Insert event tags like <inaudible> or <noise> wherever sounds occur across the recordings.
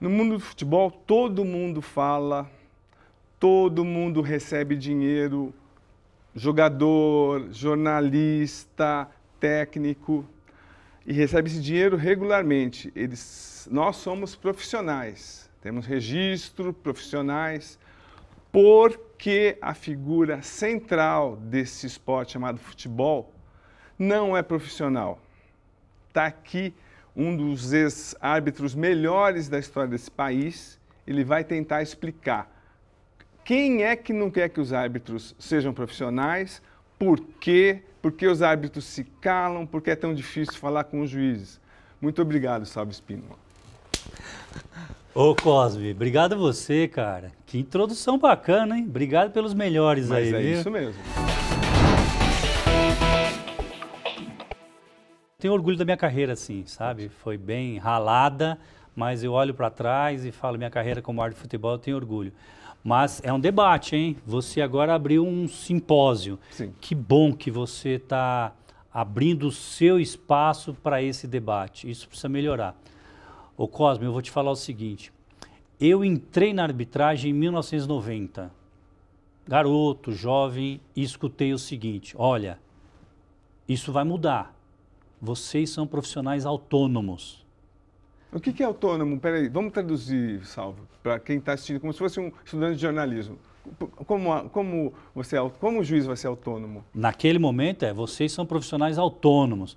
No mundo do futebol, todo mundo fala, todo mundo recebe dinheiro, jogador, jornalista, técnico, e recebe esse dinheiro regularmente. Eles, nós somos profissionais, temos registro, profissionais, porque a figura central desse esporte chamado futebol não é profissional. Está aqui um dos ex-árbitros melhores da história desse país, ele vai tentar explicar quem é que não quer que os árbitros sejam profissionais, por quê, por que os árbitros se calam, por que é tão difícil falar com os juízes. Muito obrigado, Salve Espino. Ô Cosme, obrigado você, cara. Que introdução bacana, hein? Obrigado pelos melhores Mas aí. Mas é viu? isso mesmo. Tenho orgulho da minha carreira, assim, sabe? Foi bem ralada, mas eu olho para trás e falo minha carreira como árbitro de futebol, eu tenho orgulho. Mas é um debate, hein? Você agora abriu um simpósio. Sim. Que bom que você está abrindo o seu espaço para esse debate. Isso precisa melhorar. Ô Cosme, eu vou te falar o seguinte. Eu entrei na arbitragem em 1990. Garoto, jovem, e escutei o seguinte: olha, isso vai mudar. Vocês são profissionais autônomos. O que, que é autônomo? Peraí, vamos traduzir, Salvo, para quem está assistindo, como se fosse um estudante de jornalismo. Como, como, você, é como o juiz vai ser autônomo? Naquele momento, é, vocês são profissionais autônomos.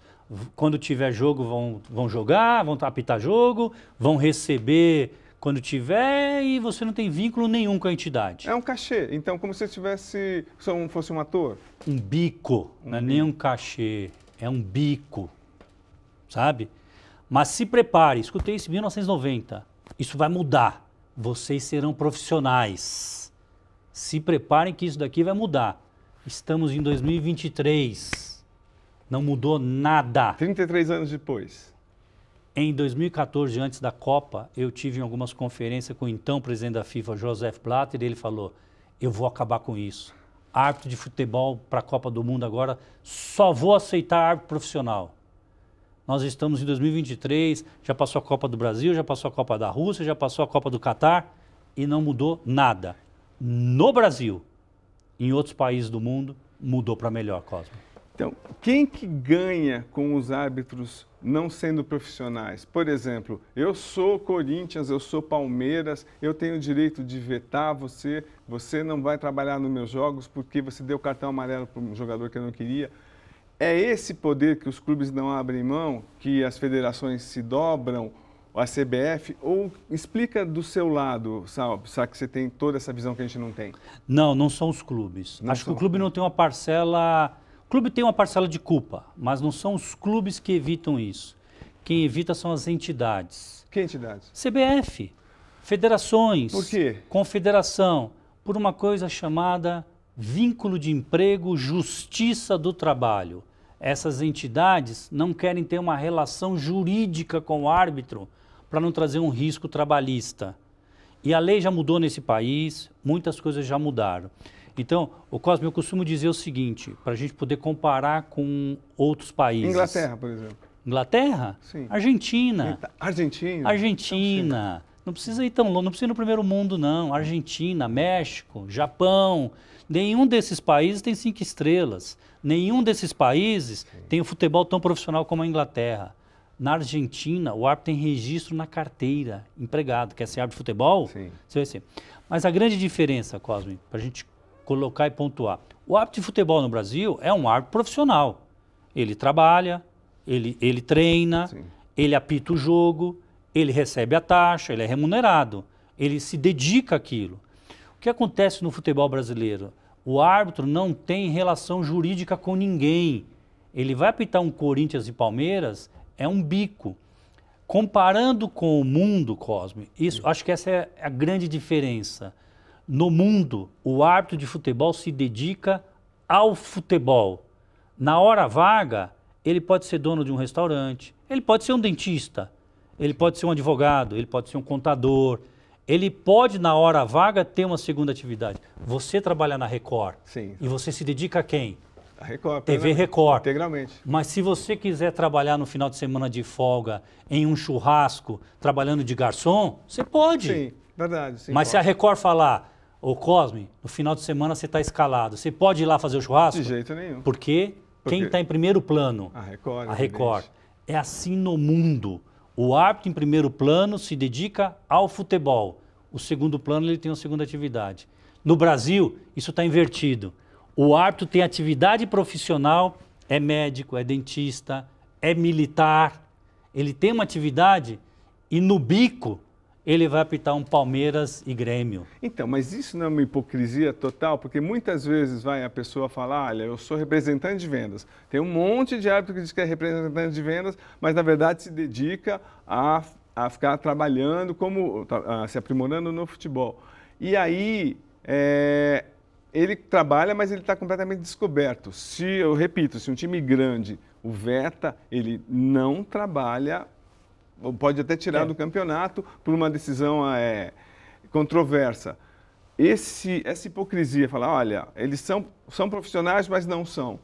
Quando tiver jogo, vão, vão jogar, vão apitar jogo, vão receber quando tiver e você não tem vínculo nenhum com a entidade. É um cachê, então como se tivesse, se fosse um ator? Um bico, um não é nem um cachê é um bico, sabe? Mas se prepare, escutei isso em 1990. Isso vai mudar. Vocês serão profissionais. Se preparem que isso daqui vai mudar. Estamos em 2023. Não mudou nada. 33 anos depois. Em 2014, antes da Copa, eu tive em algumas conferências com o então presidente da FIFA, Joseph Blatter, e ele falou: "Eu vou acabar com isso árbitro de futebol para a Copa do Mundo agora, só vou aceitar árbitro profissional. Nós estamos em 2023, já passou a Copa do Brasil, já passou a Copa da Rússia, já passou a Copa do Catar e não mudou nada. No Brasil, em outros países do mundo, mudou para melhor, Cosmo. Então, quem que ganha com os árbitros não sendo profissionais. Por exemplo, eu sou Corinthians, eu sou Palmeiras, eu tenho o direito de vetar você, você não vai trabalhar nos meus jogos porque você deu cartão amarelo para um jogador que eu não queria. É esse poder que os clubes não abrem mão, que as federações se dobram, a CBF, ou explica do seu lado, sabe será que você tem toda essa visão que a gente não tem? Não, não são os clubes. Não Acho que o clube não tem uma parcela clube tem uma parcela de culpa, mas não são os clubes que evitam isso. Quem evita são as entidades. Que entidades? CBF, federações, Por quê? confederação, por uma coisa chamada vínculo de emprego, justiça do trabalho. Essas entidades não querem ter uma relação jurídica com o árbitro para não trazer um risco trabalhista. E a lei já mudou nesse país, muitas coisas já mudaram. Então, o Cosme, eu costumo dizer o seguinte, para a gente poder comparar com outros países. Inglaterra, por exemplo. Inglaterra? Sim. Argentina. Argentina. Argentina. Então, não precisa ir tão longe, não precisa ir no primeiro mundo, não. Argentina, México, Japão. Nenhum desses países tem cinco estrelas. Nenhum desses países Sim. tem o um futebol tão profissional como a Inglaterra. Na Argentina, o árbitro tem registro na carteira, empregado. Quer ser árbitro de futebol? Sim. Você vai ser. Mas a grande diferença, Cosme, para a gente colocar e pontuar. O árbitro de futebol no Brasil é um árbitro profissional. Ele trabalha, ele, ele treina, Sim. ele apita o jogo, ele recebe a taxa, ele é remunerado, ele se dedica àquilo. O que acontece no futebol brasileiro? O árbitro não tem relação jurídica com ninguém. Ele vai apitar um Corinthians e Palmeiras, é um bico. Comparando com o mundo, Cosme, isso, acho que essa é a grande diferença. No mundo, o árbitro de futebol se dedica ao futebol. Na hora vaga, ele pode ser dono de um restaurante, ele pode ser um dentista, ele pode ser um advogado, ele pode ser um contador, ele pode, na hora vaga, ter uma segunda atividade. Você trabalha na Record Sim. e você se dedica a quem? A Record. TV Record. Integralmente. Mas se você quiser trabalhar no final de semana de folga em um churrasco, trabalhando de garçom, você pode. Sim, verdade. Sim, Mas pode. se a Record falar, Ô Cosme, no final de semana você está escalado. Você pode ir lá fazer o churrasco? De jeito nenhum. Porque quem está em primeiro plano? A Record. A Record. É assim no mundo. O árbitro em primeiro plano se dedica ao futebol. O segundo plano ele tem uma segunda atividade. No Brasil, isso está invertido. O árbitro tem atividade profissional, é médico, é dentista, é militar. Ele tem uma atividade e no bico ele vai apitar um Palmeiras e Grêmio. Então, mas isso não é uma hipocrisia total, porque muitas vezes vai a pessoa falar, olha, eu sou representante de vendas. Tem um monte de árbitro que diz que é representante de vendas, mas na verdade se dedica a, a ficar trabalhando, como tá, se aprimorando no futebol. E aí é, ele trabalha, mas ele está completamente descoberto. Se, eu repito, se um time grande o veta, ele não trabalha pode até tirar é. do campeonato por uma decisão ah, é, controversa. Esse, essa hipocrisia, falar, olha, eles são, são profissionais, mas não são.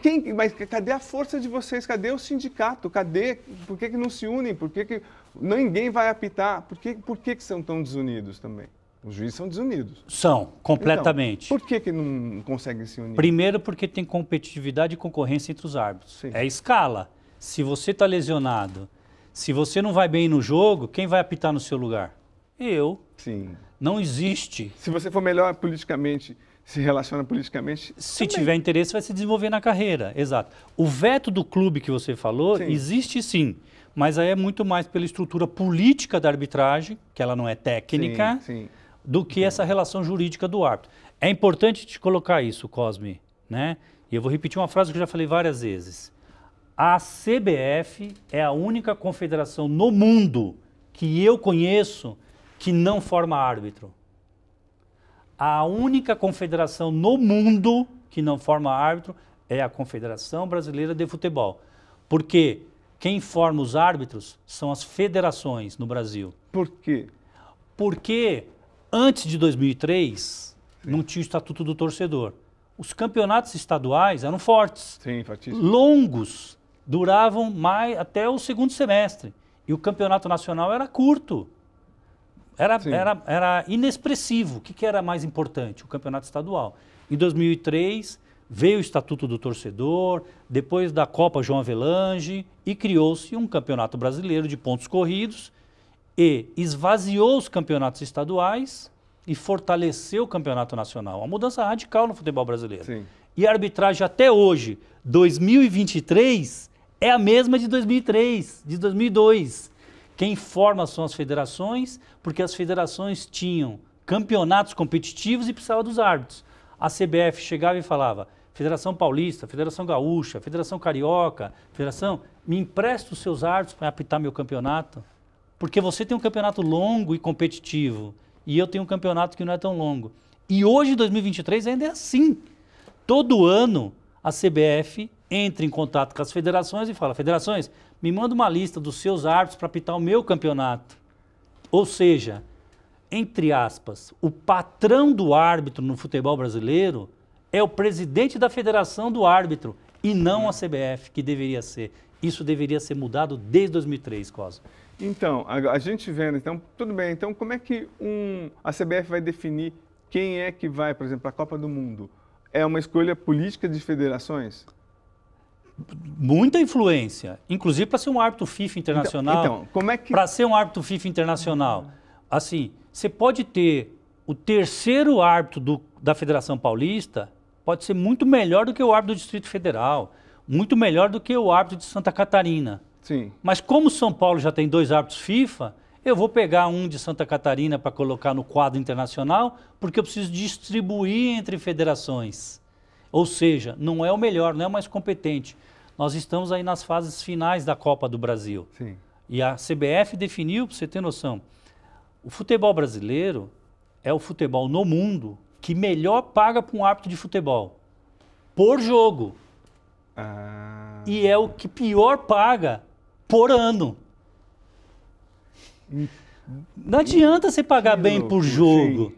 Quem, mas cadê a força de vocês? Cadê o sindicato? Cadê? Por que, que não se unem? Por que, que ninguém vai apitar? Por, que, por que, que são tão desunidos também? Os juízes são desunidos. São, então, completamente. Então, por que, que não conseguem se unir? Primeiro, porque tem competitividade e concorrência entre os árbitros. Sim. É escala. Se você está lesionado se você não vai bem no jogo, quem vai apitar no seu lugar? Eu. Sim. Não existe. Se você for melhor politicamente, se relaciona politicamente. Se também. tiver interesse, vai se desenvolver na carreira. Exato. O veto do clube que você falou sim. existe sim. Mas aí é muito mais pela estrutura política da arbitragem, que ela não é técnica, sim, sim. do que essa relação jurídica do árbitro. É importante te colocar isso, Cosme, né? E eu vou repetir uma frase que eu já falei várias vezes. A CBF é a única confederação no mundo que eu conheço que não forma árbitro. A única confederação no mundo que não forma árbitro é a Confederação Brasileira de Futebol. Porque quem forma os árbitros são as federações no Brasil. Por quê? Porque antes de 2003 Sim. não tinha o Estatuto do Torcedor. Os campeonatos estaduais eram fortes, Sim, longos, duravam mais até o segundo semestre. E o campeonato nacional era curto. Era, era, era inexpressivo. O que, que era mais importante? O campeonato estadual. Em 2003, veio o Estatuto do Torcedor, depois da Copa João Avelange, e criou-se um campeonato brasileiro de pontos corridos e esvaziou os campeonatos estaduais e fortaleceu o campeonato nacional. Uma mudança radical no futebol brasileiro. Sim. E a arbitragem até hoje, 2023, é a mesma de 2003, de 2002. Quem forma são as federações, porque as federações tinham campeonatos competitivos e precisava dos árbitros. A CBF chegava e falava: Federação Paulista, Federação Gaúcha, Federação Carioca, Federação, me empresta os seus árbitros para apitar meu campeonato, porque você tem um campeonato longo e competitivo e eu tenho um campeonato que não é tão longo. E hoje, 2023, ainda é assim. Todo ano a CBF entra em contato com as federações e fala: federações, me manda uma lista dos seus árbitros para apitar o meu campeonato. Ou seja, entre aspas, o patrão do árbitro no futebol brasileiro é o presidente da federação do árbitro e não a CBF, que deveria ser. Isso deveria ser mudado desde 2003, Cosa. Então, a, a gente vendo, então, tudo bem, então como é que um, a CBF vai definir quem é que vai, por exemplo, para a Copa do Mundo? É uma escolha política de federações? muita influência, inclusive para ser um árbitro FIFA então, internacional. Então, então como é que para ser um árbitro FIFA internacional, assim, você pode ter o terceiro árbitro do, da Federação Paulista pode ser muito melhor do que o árbitro do Distrito Federal, muito melhor do que o árbitro de Santa Catarina. Sim. Mas como São Paulo já tem dois árbitros FIFA, eu vou pegar um de Santa Catarina para colocar no quadro internacional, porque eu preciso distribuir entre federações. Ou seja, não é o melhor, não é o mais competente, nós estamos aí nas fases finais da Copa do Brasil. Sim. E a CBF definiu, para você ter noção, o futebol brasileiro é o futebol no mundo que melhor paga para um árbitro de futebol por jogo. Ah. E é o que pior paga por ano. Hum. Não adianta você pagar bem por jogo.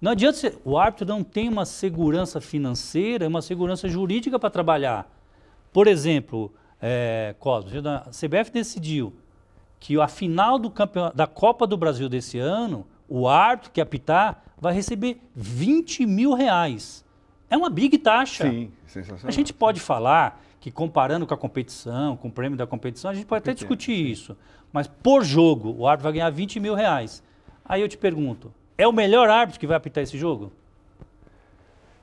Não adianta você... O árbitro não tem uma segurança financeira, uma segurança jurídica para trabalhar. Por exemplo, é, Cosmos, a CBF decidiu que a final do da Copa do Brasil desse ano, o árbitro que apitar é vai receber 20 mil reais. É uma big taxa. Sim, sensacional. A gente pode falar que comparando com a competição, com o prêmio da competição, a gente pode até Pequeno, discutir sim. isso. Mas por jogo, o árbitro vai ganhar 20 mil reais. Aí eu te pergunto, é o melhor árbitro que vai apitar esse jogo?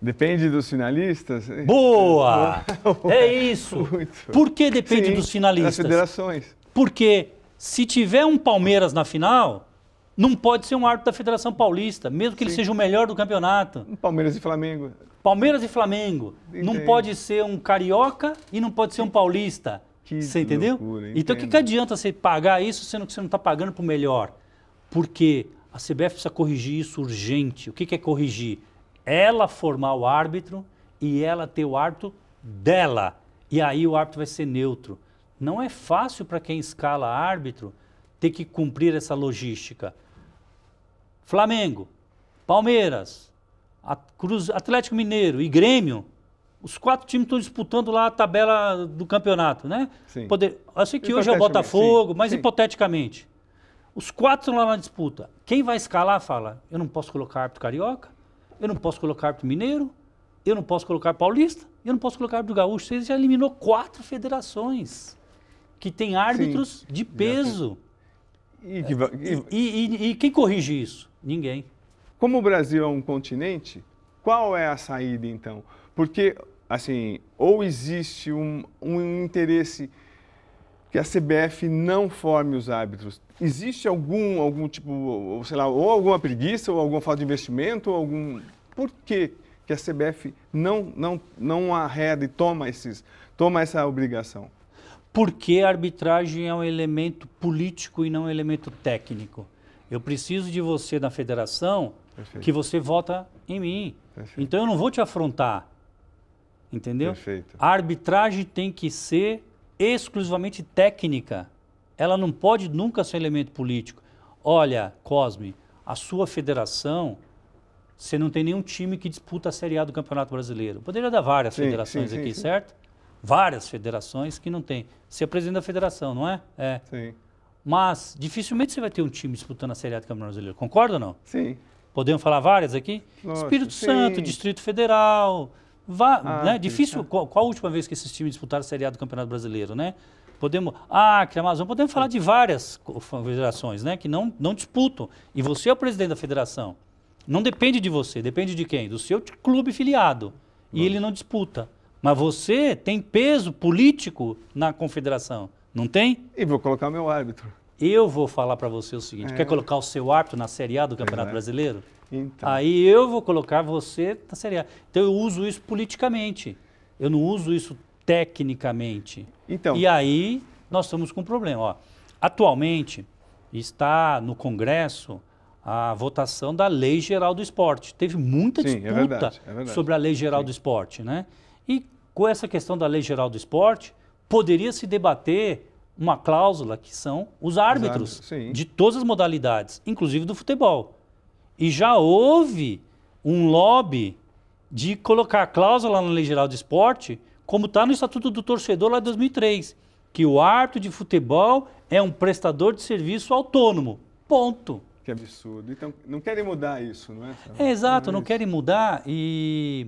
Depende dos finalistas? <laughs> Boa! é isso. Muito. Por que depende Sim, dos finalistas? Das federações. Porque se tiver um Palmeiras na final, não pode ser um árbitro da Federação Paulista, mesmo que Sim. ele seja o melhor do campeonato. Palmeiras e Flamengo. Palmeiras e Flamengo. Entendi. Não pode ser um carioca e não pode ser um paulista. Que você entendeu? Loucura, então o que, que adianta você pagar isso sendo que você não está pagando para o melhor? Porque a CBF precisa corrigir isso urgente. O que, que é corrigir? ela formar o árbitro e ela ter o árbitro dela. E aí o árbitro vai ser neutro. Não é fácil para quem escala árbitro ter que cumprir essa logística. Flamengo, Palmeiras, Atlético Mineiro e Grêmio, os quatro times estão disputando lá a tabela do campeonato, né? Sim. Poder, eu sei que hoje é o Botafogo, sim, mas sim. hipoteticamente. Os quatro lá na disputa. Quem vai escalar fala, eu não posso colocar árbitro carioca, eu não posso colocar árbitro mineiro, eu não posso colocar paulista, eu não posso colocar árbitro gaúcho. Você já eliminou quatro federações que têm árbitros Sim, de peso. E, que... e, e, e quem corrige isso? Ninguém. Como o Brasil é um continente, qual é a saída então? Porque, assim, ou existe um, um interesse que a CBF não forme os árbitros? Existe algum, algum tipo, sei lá, ou alguma preguiça, ou alguma falta de investimento, ou algum... Por que que a CBF não, não, não arreda e toma, esses, toma essa obrigação? Porque a arbitragem é um elemento político e não um elemento técnico. Eu preciso de você na federação Perfeito. que você vota em mim. Perfeito. Então eu não vou te afrontar. Entendeu? Perfeito. A arbitragem tem que ser exclusivamente técnica. Ela não pode nunca ser um elemento político. Olha, Cosme, a sua federação, você não tem nenhum time que disputa a Série A do Campeonato Brasileiro. Poderia dar várias sim, federações sim, aqui, sim, certo? Várias federações que não tem. Você é presidente da federação, não é? É. Sim. Mas dificilmente você vai ter um time disputando a Série A do Campeonato Brasileiro. Concorda ou não? Sim. Podemos falar várias aqui? Lógico, Espírito Santo, Distrito Federal, Vá, ah, né? Difícil. Qual, qual, a última vez que esses times disputaram a Série A do Campeonato Brasileiro, né? Podemos. Ah, que Amazon Podemos falar de várias federações, né? Que não, não disputam. E você é o presidente da federação. Não depende de você, depende de quem? Do seu clube filiado. E ele não disputa. Mas você tem peso político na confederação, não tem? E vou colocar meu árbitro. Eu vou falar para você o seguinte: é. quer colocar o seu árbitro na Série A do Campeonato é. Brasileiro? Então. Aí eu vou colocar você na Série A. Então eu uso isso politicamente. Eu não uso isso tecnicamente. Então. E aí nós estamos com um problema. Ó, atualmente está no Congresso a votação da Lei Geral do Esporte. Teve muita Sim, é disputa é verdade, é verdade. sobre a Lei Geral Sim. do Esporte, né? E com essa questão da Lei Geral do Esporte, poderia se debater uma cláusula que são os árbitros de todas as modalidades, inclusive do futebol. E já houve um lobby de colocar a cláusula na Lei Geral de Esporte, como está no Estatuto do Torcedor lá de 2003, que o árbitro de futebol é um prestador de serviço autônomo. Ponto. Que absurdo. Então, não querem mudar isso, não é? é exato, não, não é querem mudar e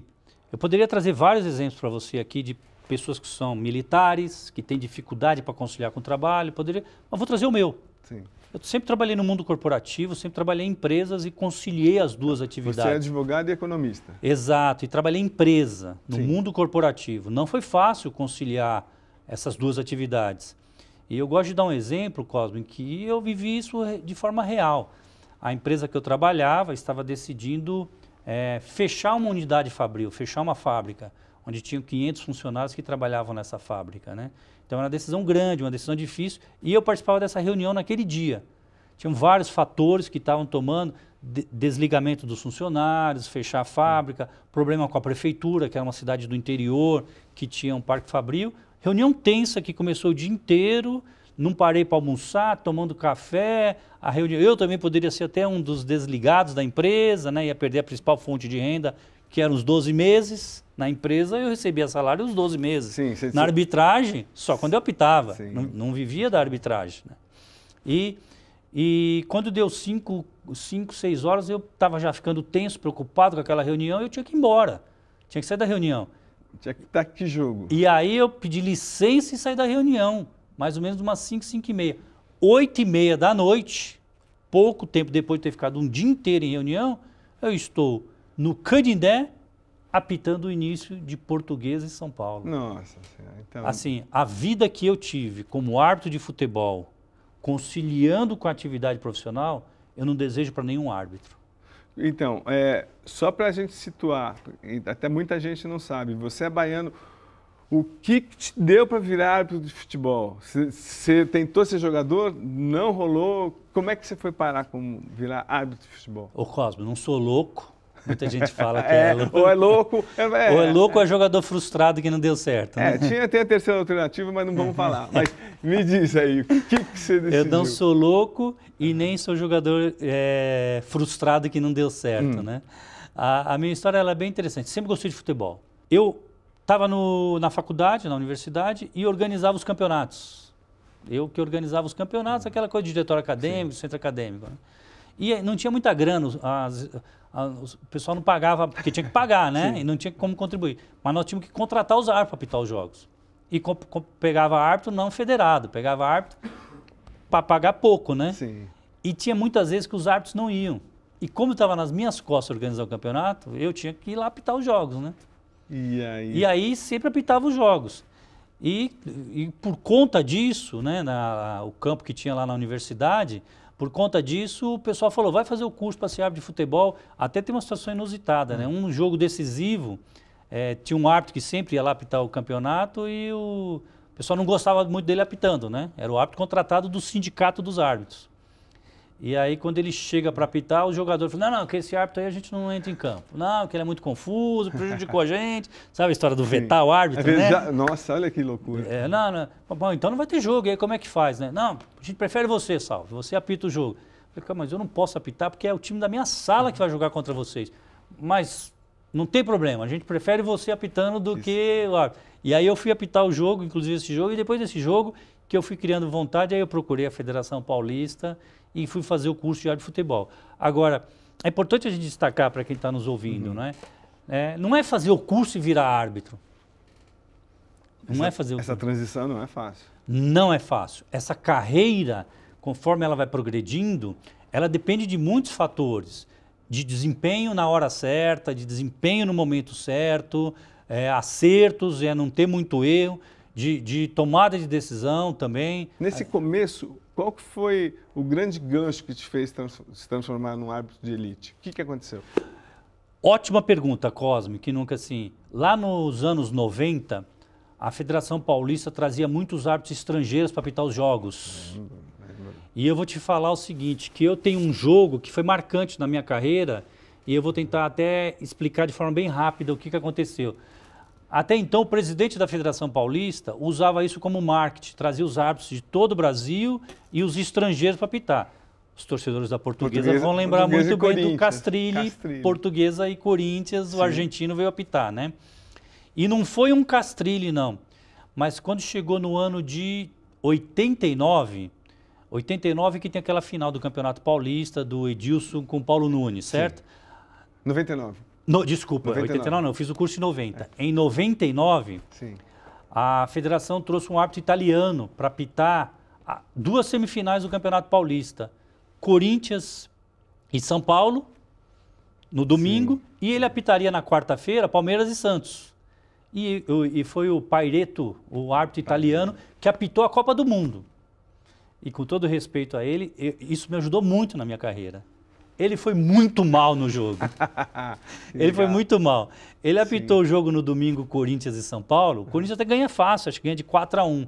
eu poderia trazer vários exemplos para você aqui de pessoas que são militares, que têm dificuldade para conciliar com o trabalho, poderia, mas vou trazer o meu. Sim. Eu sempre trabalhei no mundo corporativo, sempre trabalhei em empresas e conciliei as duas atividades. Você é advogado e economista. Exato, e trabalhei em empresa, no Sim. mundo corporativo. Não foi fácil conciliar essas duas atividades. E eu gosto de dar um exemplo, Cosmo, em que eu vivi isso de forma real. A empresa que eu trabalhava estava decidindo é, fechar uma unidade fabril, fechar uma fábrica onde tinham 500 funcionários que trabalhavam nessa fábrica. Né? Então era uma decisão grande, uma decisão difícil, e eu participava dessa reunião naquele dia. Tinham vários fatores que estavam tomando, de desligamento dos funcionários, fechar a fábrica, problema com a prefeitura, que era uma cidade do interior, que tinha um parque fabril. Reunião tensa que começou o dia inteiro, não parei para almoçar, tomando café, a reunião. Eu também poderia ser até um dos desligados da empresa, né? ia perder a principal fonte de renda, que eram os 12 meses. Na empresa eu recebia salário os 12 meses. Sim, sim, Na arbitragem, só quando eu optava. Não, não, vivia da arbitragem. Né? E, e quando deu 5, 6 horas, eu estava já ficando tenso, preocupado com aquela reunião, e eu tinha que ir embora. Tinha que sair da reunião. Tinha que estar que jogo. E aí eu pedi licença e saí da reunião. Mais ou menos umas 5, 5 e meia. 8 e meia da noite, pouco tempo depois de ter ficado um dia inteiro em reunião, eu estou no Canindé apitando o início de português em São Paulo. Nossa Senhora. Então... Assim, a vida que eu tive como árbitro de futebol, conciliando com a atividade profissional, eu não desejo para nenhum árbitro. Então, é, só para a gente situar, até muita gente não sabe, você é baiano, o que, que te deu para virar árbitro de futebol? Você tentou ser jogador, não rolou, como é que você foi parar com virar árbitro de futebol? Ô Cosmo, não sou louco, Muita gente fala que é, é louco. Ou é louco. É, é, ou é louco ou é jogador frustrado que não deu certo. É, né? É, tinha até a terceira alternativa, mas não vamos <laughs> falar. Mas me diz aí, o que, que você decidiu? Eu não sou louco e nem sou jogador é, frustrado que não deu certo, hum. né? A, a, minha história ela é bem interessante. Sempre gostei de futebol. Eu estava na faculdade, na universidade, e organizava os campeonatos. Eu que organizava os campeonatos, aquela coisa de diretor acadêmico, Sim. centro acadêmico. Né? E não tinha muita grana. As, o pessoal não pagava, porque tinha que pagar, né? <laughs> e não tinha como contribuir. Mas nós tínhamos que contratar os árbitros para apitar os jogos. E pegava árbitro não federado, pegava árbitro para pagar pouco, né? Sim. E tinha muitas vezes que os árbitros não iam. E como estava nas minhas costas organizar o campeonato, eu tinha que ir lá apitar os jogos, né? E aí? E aí sempre apitava os jogos. E, e por conta disso, né, na, o campo que tinha lá na universidade, por conta disso, o pessoal falou, vai fazer o curso para ser árbitro de futebol. Até tem uma situação inusitada, uhum. né? Um jogo decisivo, é, tinha um árbitro que sempre ia lá apitar o campeonato e o pessoal não gostava muito dele apitando, né? Era o árbitro contratado do sindicato dos árbitros. E aí, quando ele chega para apitar, o jogador fala: não, não, que esse árbitro aí a gente não entra em campo. Não, que ele é muito confuso, prejudicou a <laughs> gente. Sabe a história do vetar o árbitro, né? Já... Nossa, olha que loucura. É, não, não. Bom, então não vai ter jogo. E aí, como é que faz, né? Não, a gente prefere você, Salve. Você apita o jogo. falei, mas eu não posso apitar porque é o time da minha sala que vai jogar contra vocês. Mas não tem problema, a gente prefere você apitando do Isso. que o árbitro. E aí eu fui apitar o jogo, inclusive esse jogo, e depois desse jogo que eu fui criando vontade, aí eu procurei a Federação Paulista e fui fazer o curso de área de futebol. Agora, é importante a gente destacar para quem está nos ouvindo, uhum. né? É, não é fazer o curso e virar árbitro. Não essa, é fazer o Essa curso. transição não é fácil. Não é fácil. Essa carreira, conforme ela vai progredindo, ela depende de muitos fatores. De desempenho na hora certa, de desempenho no momento certo, é, acertos, é não ter muito erro, de, de tomada de decisão também. Nesse começo, qual que foi o grande gancho que te fez trans se transformar num árbitro de elite? O que, que aconteceu? Ótima pergunta, Cosme, que nunca assim. Lá nos anos 90, a Federação Paulista trazia muitos árbitros estrangeiros para apitar os jogos. E eu vou te falar o seguinte, que eu tenho um jogo que foi marcante na minha carreira e eu vou tentar até explicar de forma bem rápida o que, que aconteceu. Até então, o presidente da Federação Paulista usava isso como marketing, trazia os árbitros de todo o Brasil e os estrangeiros para apitar. Os torcedores da Portuguesa, portuguesa vão lembrar portuguesa muito bem do Castrilli, Castrilli, Portuguesa e Corinthians, Sim. o argentino veio apitar, né? E não foi um Castrilli, não. Mas quando chegou no ano de 89, 89 que tem aquela final do Campeonato Paulista do Edilson com Paulo Nunes, certo? Sim. 99. No, desculpa, 99. 89 não, eu fiz o curso em 90. É. Em 99, Sim. a federação trouxe um árbitro italiano para pitar duas semifinais do Campeonato Paulista. Corinthians e São Paulo, no domingo, Sim. e ele apitaria na quarta-feira Palmeiras e Santos. E, e, foi o Paireto, o árbitro italiano, que apitou a Copa do Mundo. E com todo respeito a ele, isso me ajudou muito na minha carreira. Ele foi muito mal no jogo. <laughs> ele foi muito mal. Ele apitou Sim. o jogo no domingo Corinthians e São Paulo. O Corinthians até ganha fácil, acho que ganha de 4 a 1.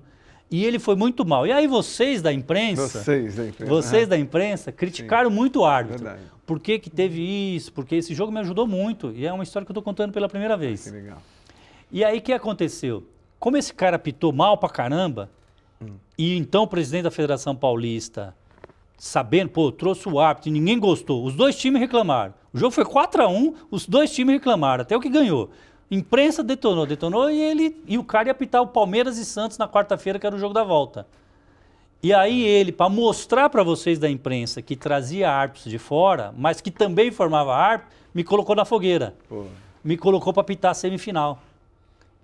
E ele foi muito mal. E aí vocês da imprensa, vocês da imprensa, vocês da imprensa criticaram Sim. muito o árbitro. Verdade. Por que, que teve isso? Porque esse jogo me ajudou muito. E é uma história que eu estou contando pela primeira ah, vez. que legal. E aí o que aconteceu? Como esse cara apitou mal pra caramba, hum. e então o presidente da Federação Paulista sabendo, pô, trouxe o árbitro e ninguém gostou. Os dois times reclamaram. O jogo foi 4 a 1 os dois times reclamaram, até o que ganhou. Imprensa detonou, detonou e ele e o cara ia apitar o Palmeiras e Santos na quarta-feira, que era o jogo da volta. E aí ele, para mostrar para vocês da imprensa que trazia árbitros de fora, mas que também formava árbitro, me colocou na fogueira. Me colocou para apitar a semifinal.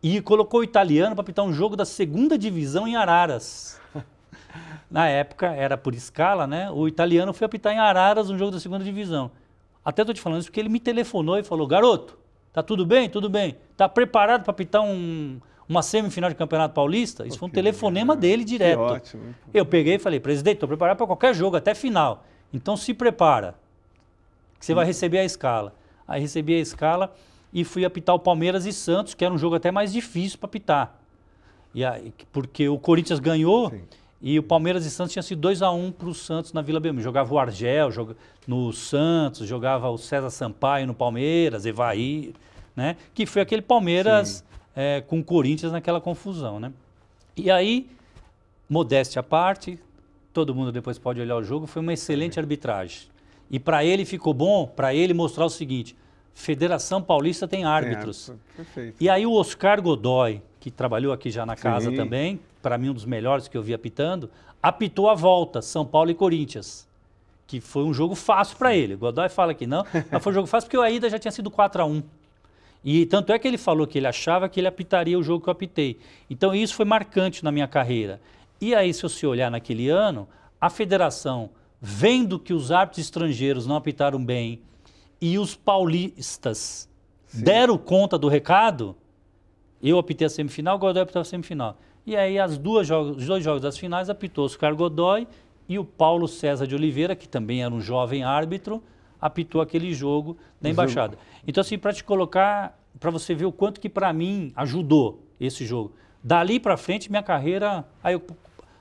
E colocou o italiano para apitar um jogo da segunda divisão em Araras na época era por escala, né? O italiano foi apitar em Araras um jogo da segunda divisão. Até estou te falando isso porque ele me telefonou e falou: garoto, tá tudo bem? Tudo bem. Tá preparado para apitar um, uma semifinal de Campeonato Paulista? Isso okay. foi um telefonema né? dele direto. Que ótimo. Eu peguei e falei: presidente, estou preparado para qualquer jogo, até final. Então se prepara, que você hum. vai uhum. receber a escala. Aí recebi a escala e fui apitar o Palmeiras e Santos, que era um jogo até mais difícil para apitar. E aí, porque o Corinthians ganhou. Sim e o Palmeiras e Santos tinha sido 2 a 1 um para o Santos na Vila Belmiro. Jogava o Argel joga, no Santos, jogava o César Sampaio no Palmeiras, Evaí, né? Que foi aquele Palmeiras é, com o Corinthians naquela confusão, né? E aí, modéstia à parte, todo mundo depois pode olhar o jogo, foi uma excelente arbitragem. E para ele ficou bom, para ele mostrar o seguinte, Federação Paulista tem árbitros. É, e aí o Oscar Godoy, que trabalhou aqui já na casa Sim. também, para mim um dos melhores que eu vi apitando, apitou a volta, São Paulo e Corinthians. Que foi um jogo fácil para ele. O Godoy fala que não, <laughs> mas foi um jogo fácil porque a ida já tinha sido 4 a 1 E tanto é que ele falou que ele achava que ele apitaria o jogo que eu apitei. Então isso foi marcante na minha carreira. E aí, se você olhar naquele ano, a federação, vendo que os árbitros estrangeiros não apitaram bem e os paulistas Sim. deram conta do recado, eu apitei a semifinal, Godoy apitou a semifinal. E aí, as duas jogos, os dois jogos das finais, apitou Oscar Godoy e o Paulo César de Oliveira, que também era um jovem árbitro, apitou aquele jogo na embaixada. Então, assim, para te colocar, para você ver o quanto que para mim ajudou esse jogo. Dali para frente, minha carreira. Aí eu,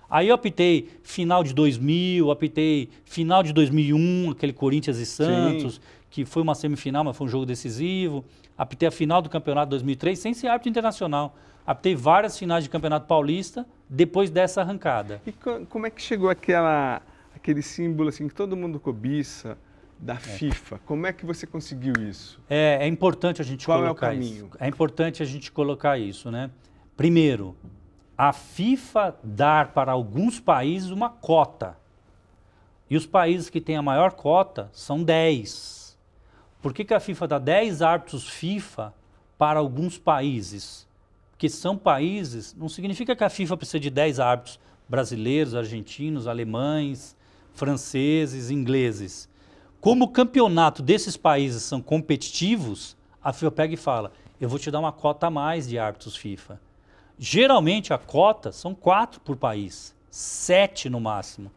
aí eu apitei final de 2000, apitei final de 2001, aquele Corinthians e Santos. Sim que foi uma semifinal, mas foi um jogo decisivo. Apitei a final do campeonato 2003 sem ser árbitro internacional. Apitei várias finais de campeonato paulista depois dessa arrancada. E como é que chegou aquela, aquele símbolo assim que todo mundo cobiça da é. FIFA? Como é que você conseguiu isso? É, é importante a gente Qual colocar é o caminho? isso. É importante a gente colocar isso, né? Primeiro, a FIFA dar para alguns países uma cota. E os países que têm a maior cota são 10. Por que, que a FIFA dá 10 árbitros FIFA para alguns países? Porque são países, não significa que a FIFA precisa de 10 árbitros brasileiros, argentinos, alemães, franceses, ingleses. Como o campeonato desses países são competitivos, a FIFA pega e fala: eu vou te dar uma cota a mais de árbitros FIFA. Geralmente a cota são quatro por país, sete no máximo.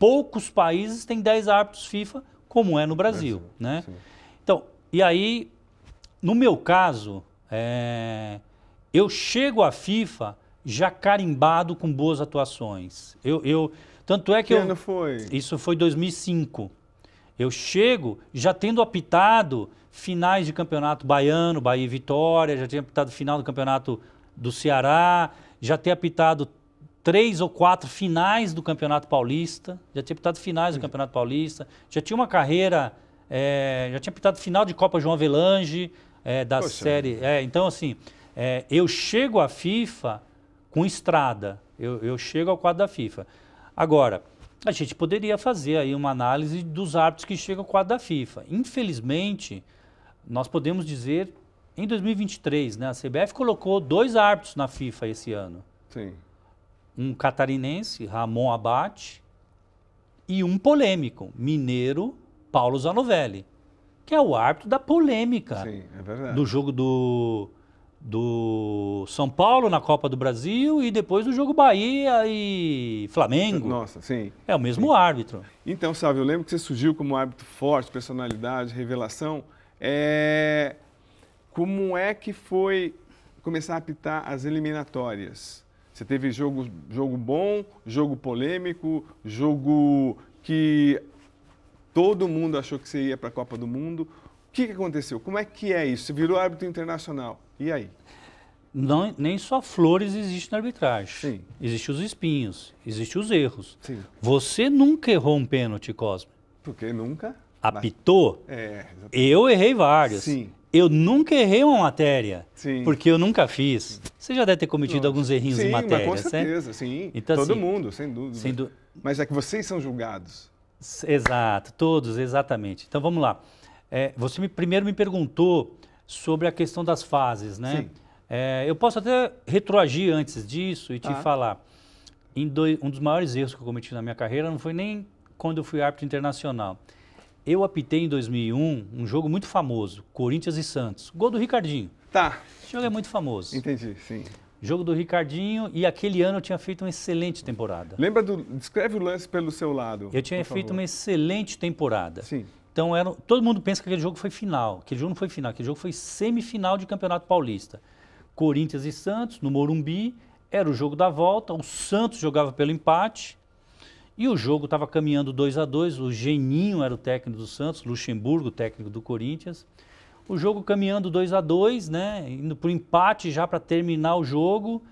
Poucos países têm dez árbitros FIFA, como é no Brasil, Brasil né? Sim. E aí, no meu caso, é, eu chego à FIFA já carimbado com boas atuações. Eu, eu tanto é que, que eu, ano foi? Isso foi 2005. Eu chego já tendo apitado finais de campeonato baiano, Bahia e Vitória, já tinha apitado final do campeonato do Ceará, já tinha apitado três ou quatro finais do Campeonato Paulista, já tinha apitado finais do Campeonato Paulista, já tinha uma carreira é, já tinha pitado final de Copa João Avelange, é, da Poxa. série. É, então, assim, é, eu chego à FIFA com estrada. Eu, eu, chego ao quadro da FIFA. Agora, a gente poderia fazer aí uma análise dos árbitros que chegam ao quadro da FIFA. Infelizmente, nós podemos dizer, em 2023, né, a CBF colocou dois árbitros na FIFA esse ano. Sim. Um catarinense, Ramon Abate, e um polêmico, mineiro, Paulo Zanovelli, que é o árbitro da polêmica Sim, é do jogo do, do São Paulo na Copa do Brasil e depois do jogo Bahia e Flamengo. Nossa, sim. É o mesmo sim. árbitro. Então, Sávio, eu lembro que você surgiu como árbitro forte, personalidade, revelação. É... Como é que foi começar a apitar as eliminatórias? Você teve jogo, jogo bom, jogo polêmico, jogo que Todo mundo achou que você ia para a Copa do Mundo. O que, que aconteceu? Como é que é isso? Você virou árbitro internacional. E aí? Não, nem só flores existe na arbitragem. Sim. Existem os espinhos, existem os erros. Sim. Você nunca errou um pênalti, Cosme. Porque nunca? Apitou? Mas... É, eu errei vários. Sim. Eu nunca errei uma matéria, sim. porque eu nunca fiz. Você já deve ter cometido alguns errinhos sim, em matéria, Sim, com né? certeza, certo? sim. Então, Todo assim, mundo, sem dúvida. Sem du... Mas é que vocês são julgados. Exato, todos, exatamente. Então vamos lá. É, você me, primeiro me perguntou sobre a questão das fases, né? É, eu posso até retroagir antes disso e te ah. falar. Dois, um dos maiores erros que eu cometi na minha carreira não foi nem quando eu fui árbitro internacional. Eu apitei em 2001 um jogo muito famoso, Corinthians e Santos. Gol do Ricardinho. Tá. Esse jogo é muito famoso. Entendi, sim. Jogo do Ricardinho e aquele ano eu tinha feito uma excelente temporada. Lembra do. Descreve o lance pelo seu lado. Eu tinha feito favor. uma excelente temporada. Sim. Então era, todo mundo pensa que aquele jogo foi final. Aquele jogo não foi final, aquele jogo foi semifinal de Campeonato Paulista. Corinthians e Santos, no Morumbi, era o jogo da volta, o Santos jogava pelo empate. E o jogo estava caminhando 2 a 2 o Geninho era o técnico do Santos, Luxemburgo, técnico do Corinthians. O jogo caminhando 2 a 2 né? Indo para o empate já para terminar o jogo.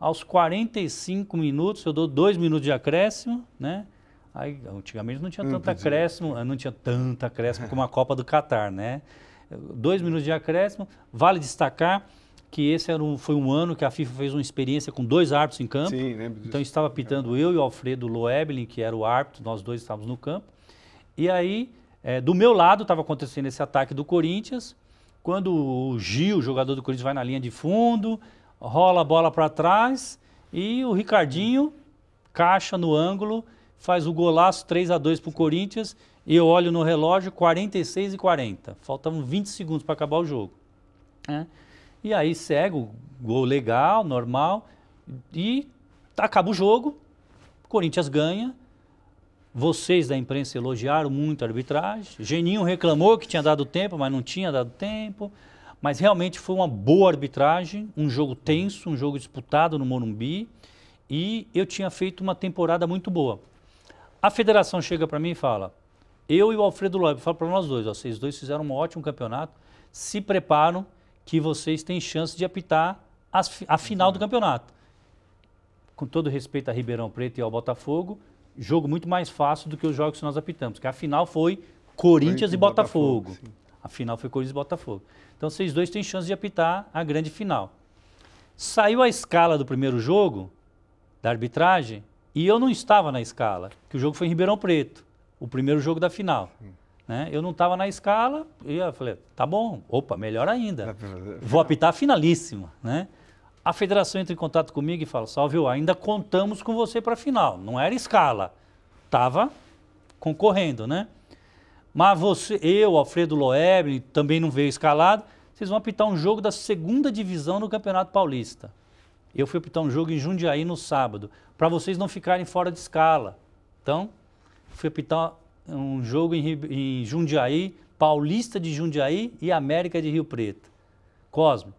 Aos 45 minutos, eu dou dois minutos de acréscimo, né? Aí, antigamente não tinha tanto acréscimo, eh, não tinha tanto acréscimo como a Copa do Catar, né? Dois minutos de acréscimo. Vale destacar que esse era um, foi um ano que a FIFA fez uma experiência com dois árbitros em campo. Sim, lembro disso. Então estava pitando eu e o Alfredo Loebling que era o árbitro, nós dois estávamos no campo. E aí é, do meu lado estava acontecendo esse ataque do Corinthians, quando o Gil, jogador do Corinthians, vai na linha de fundo, rola a bola para trás e o Ricardinho caixa no ângulo, faz o golaço 3 a 2 para o Corinthians e eu olho no relógio 46 e 40. Faltavam 20 segundos para acabar o jogo. Né? E aí segue o gol legal, normal, e acaba o jogo, Corinthians ganha, vocês da imprensa elogiaram muito a arbitragem. Geninho reclamou que tinha dado tempo, mas não tinha dado tempo. Mas realmente foi uma boa arbitragem, um jogo tenso, um jogo disputado no Morumbi. E eu tinha feito uma temporada muito boa. A federação chega para mim e fala: eu e o Alfredo Loeb, falo para nós dois, ó, vocês dois fizeram um ótimo campeonato, se preparam que vocês têm chance de apitar a, a final do campeonato. Com todo respeito a Ribeirão Preto e ao Botafogo, jogo muito mais fácil do que os jogos que nós apitamos, que a final foi Corinthians e Botafogo. Botafogo a final foi Corinthians e Botafogo. Então vocês dois têm chance de apitar a grande final. Saiu a escala do primeiro jogo, da arbitragem, e eu não estava na escala, que o jogo foi em Ribeirão Preto, o primeiro jogo da final. Né? Eu não estava na escala e eu falei, tá bom, opa, melhor ainda. Vou apitar a finalíssima, né? A federação entra em contato comigo e fala: Salvio, ainda contamos com você para a final. Não era escala, estava concorrendo, né? Mas você, eu, Alfredo Loeb, também não veio escalado. Vocês vão apitar um jogo da segunda divisão do Campeonato Paulista. Eu fui apitar um jogo em Jundiaí no sábado, para vocês não ficarem fora de escala. Então, fui apitar um jogo em, em Jundiaí, Paulista de Jundiaí e América de Rio Preto.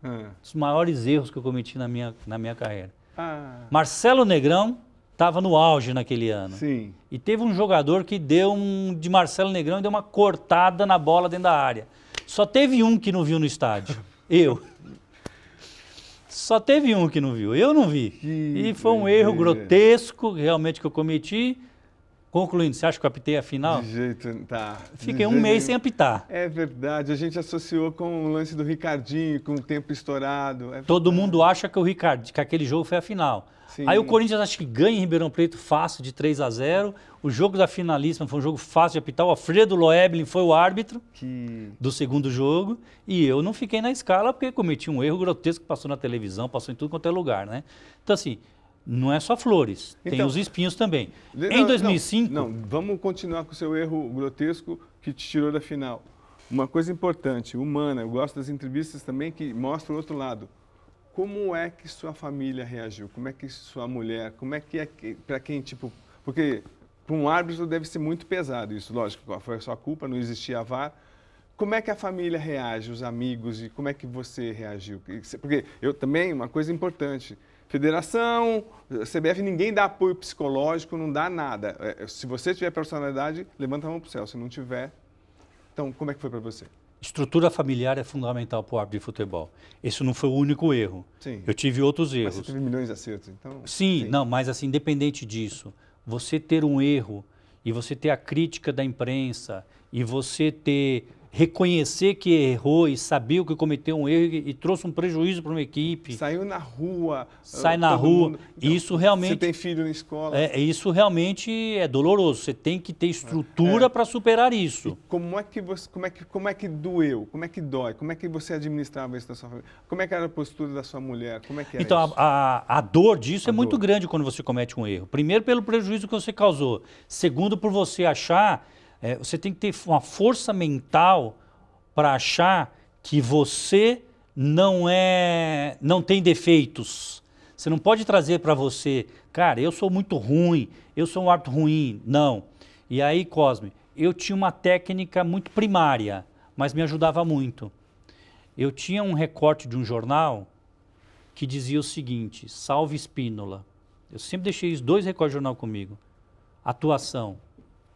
Ah. os maiores erros que eu cometi na minha, na minha carreira. Ah. Marcelo Negrão estava no auge naquele ano. Sim. E teve um jogador que deu um de Marcelo Negrão e deu uma cortada na bola dentro da área. Só teve um que não viu no estádio. <laughs> eu. Só teve um que não viu. Eu não vi. e foi um erro grotesco, realmente, que eu cometi. Concluindo, você acha que eu apitei a final? De jeito, tá. Fiquei um mês sem apitar. É verdade, a gente associou com o lance do Ricardinho, com o tempo estourado. É Todo mundo acha que o Ricardo, que aquele jogo foi a final. Sim. Aí o Corinthians acha que ganha em Ribeirão Preto fácil, de 3 a 0 O jogo da finalíssima foi um jogo fácil de apitar. O Alfredo Loeblin foi o árbitro que... do segundo jogo. E eu não fiquei na escala porque cometi um erro grotesco, passou na televisão, passou em tudo quanto é lugar, né? Então, assim, não é só flores, então, tem os espinhos também. Não, em 2005... Não, não, vamos continuar com o seu erro grotesco que te tirou da final. Uma coisa importante, humana, eu gosto das entrevistas também que mostram o outro lado. Como é que sua família reagiu? Como é que sua mulher, como é que é que, para quem, tipo... Porque para um árbitro deve ser muito pesado isso, lógico, foi a sua culpa, não existia VAR, como é que a família reage, os amigos, e como é que você reagiu? Porque eu também, uma coisa importante, Federação, CBF, ninguém dá apoio psicológico, não dá nada. É, é, se você tiver personalidade, levanta a mão para o céu. Se não tiver, então como é que foi para você? Estrutura familiar é fundamental para o árbitro de futebol. Esse não foi o único erro. Sim. Eu tive outros erros. Mas você teve milhões de acertos, então... Sim, Sim, não, mas assim, independente disso, você ter um erro e você ter a crítica da imprensa e você ter reconhecer que errou e sabia que cometeu um erro e, e trouxe um prejuízo para uma equipe. Saiu na rua. Ah, Sai na rua. Então, isso realmente. Você tem filho na escola. É, isso realmente é doloroso. Você tem que ter estrutura é. é. para superar isso. E como é que você, como é que, como é que doeu? Como é que dói? Como é que você administrava isso na sua família? Como é que era a postura da sua mulher? Como é que era Então isso? A, a, a dor disso a é dor. muito grande quando você comete um erro. Primeiro pelo prejuízo que você causou. Segundo por você achar é, você tem que ter uma força mental para achar que você não é, não tem defeitos. Você não pode trazer para você, cara, eu sou muito ruim, eu sou um árbitro ruim. Não. E aí, Cosme, eu tinha uma técnica muito primária, mas me ajudava muito. Eu tinha um recorte de um jornal que dizia o seguinte: salve espínola. Eu sempre deixei os dois recortes de jornal comigo. Atuação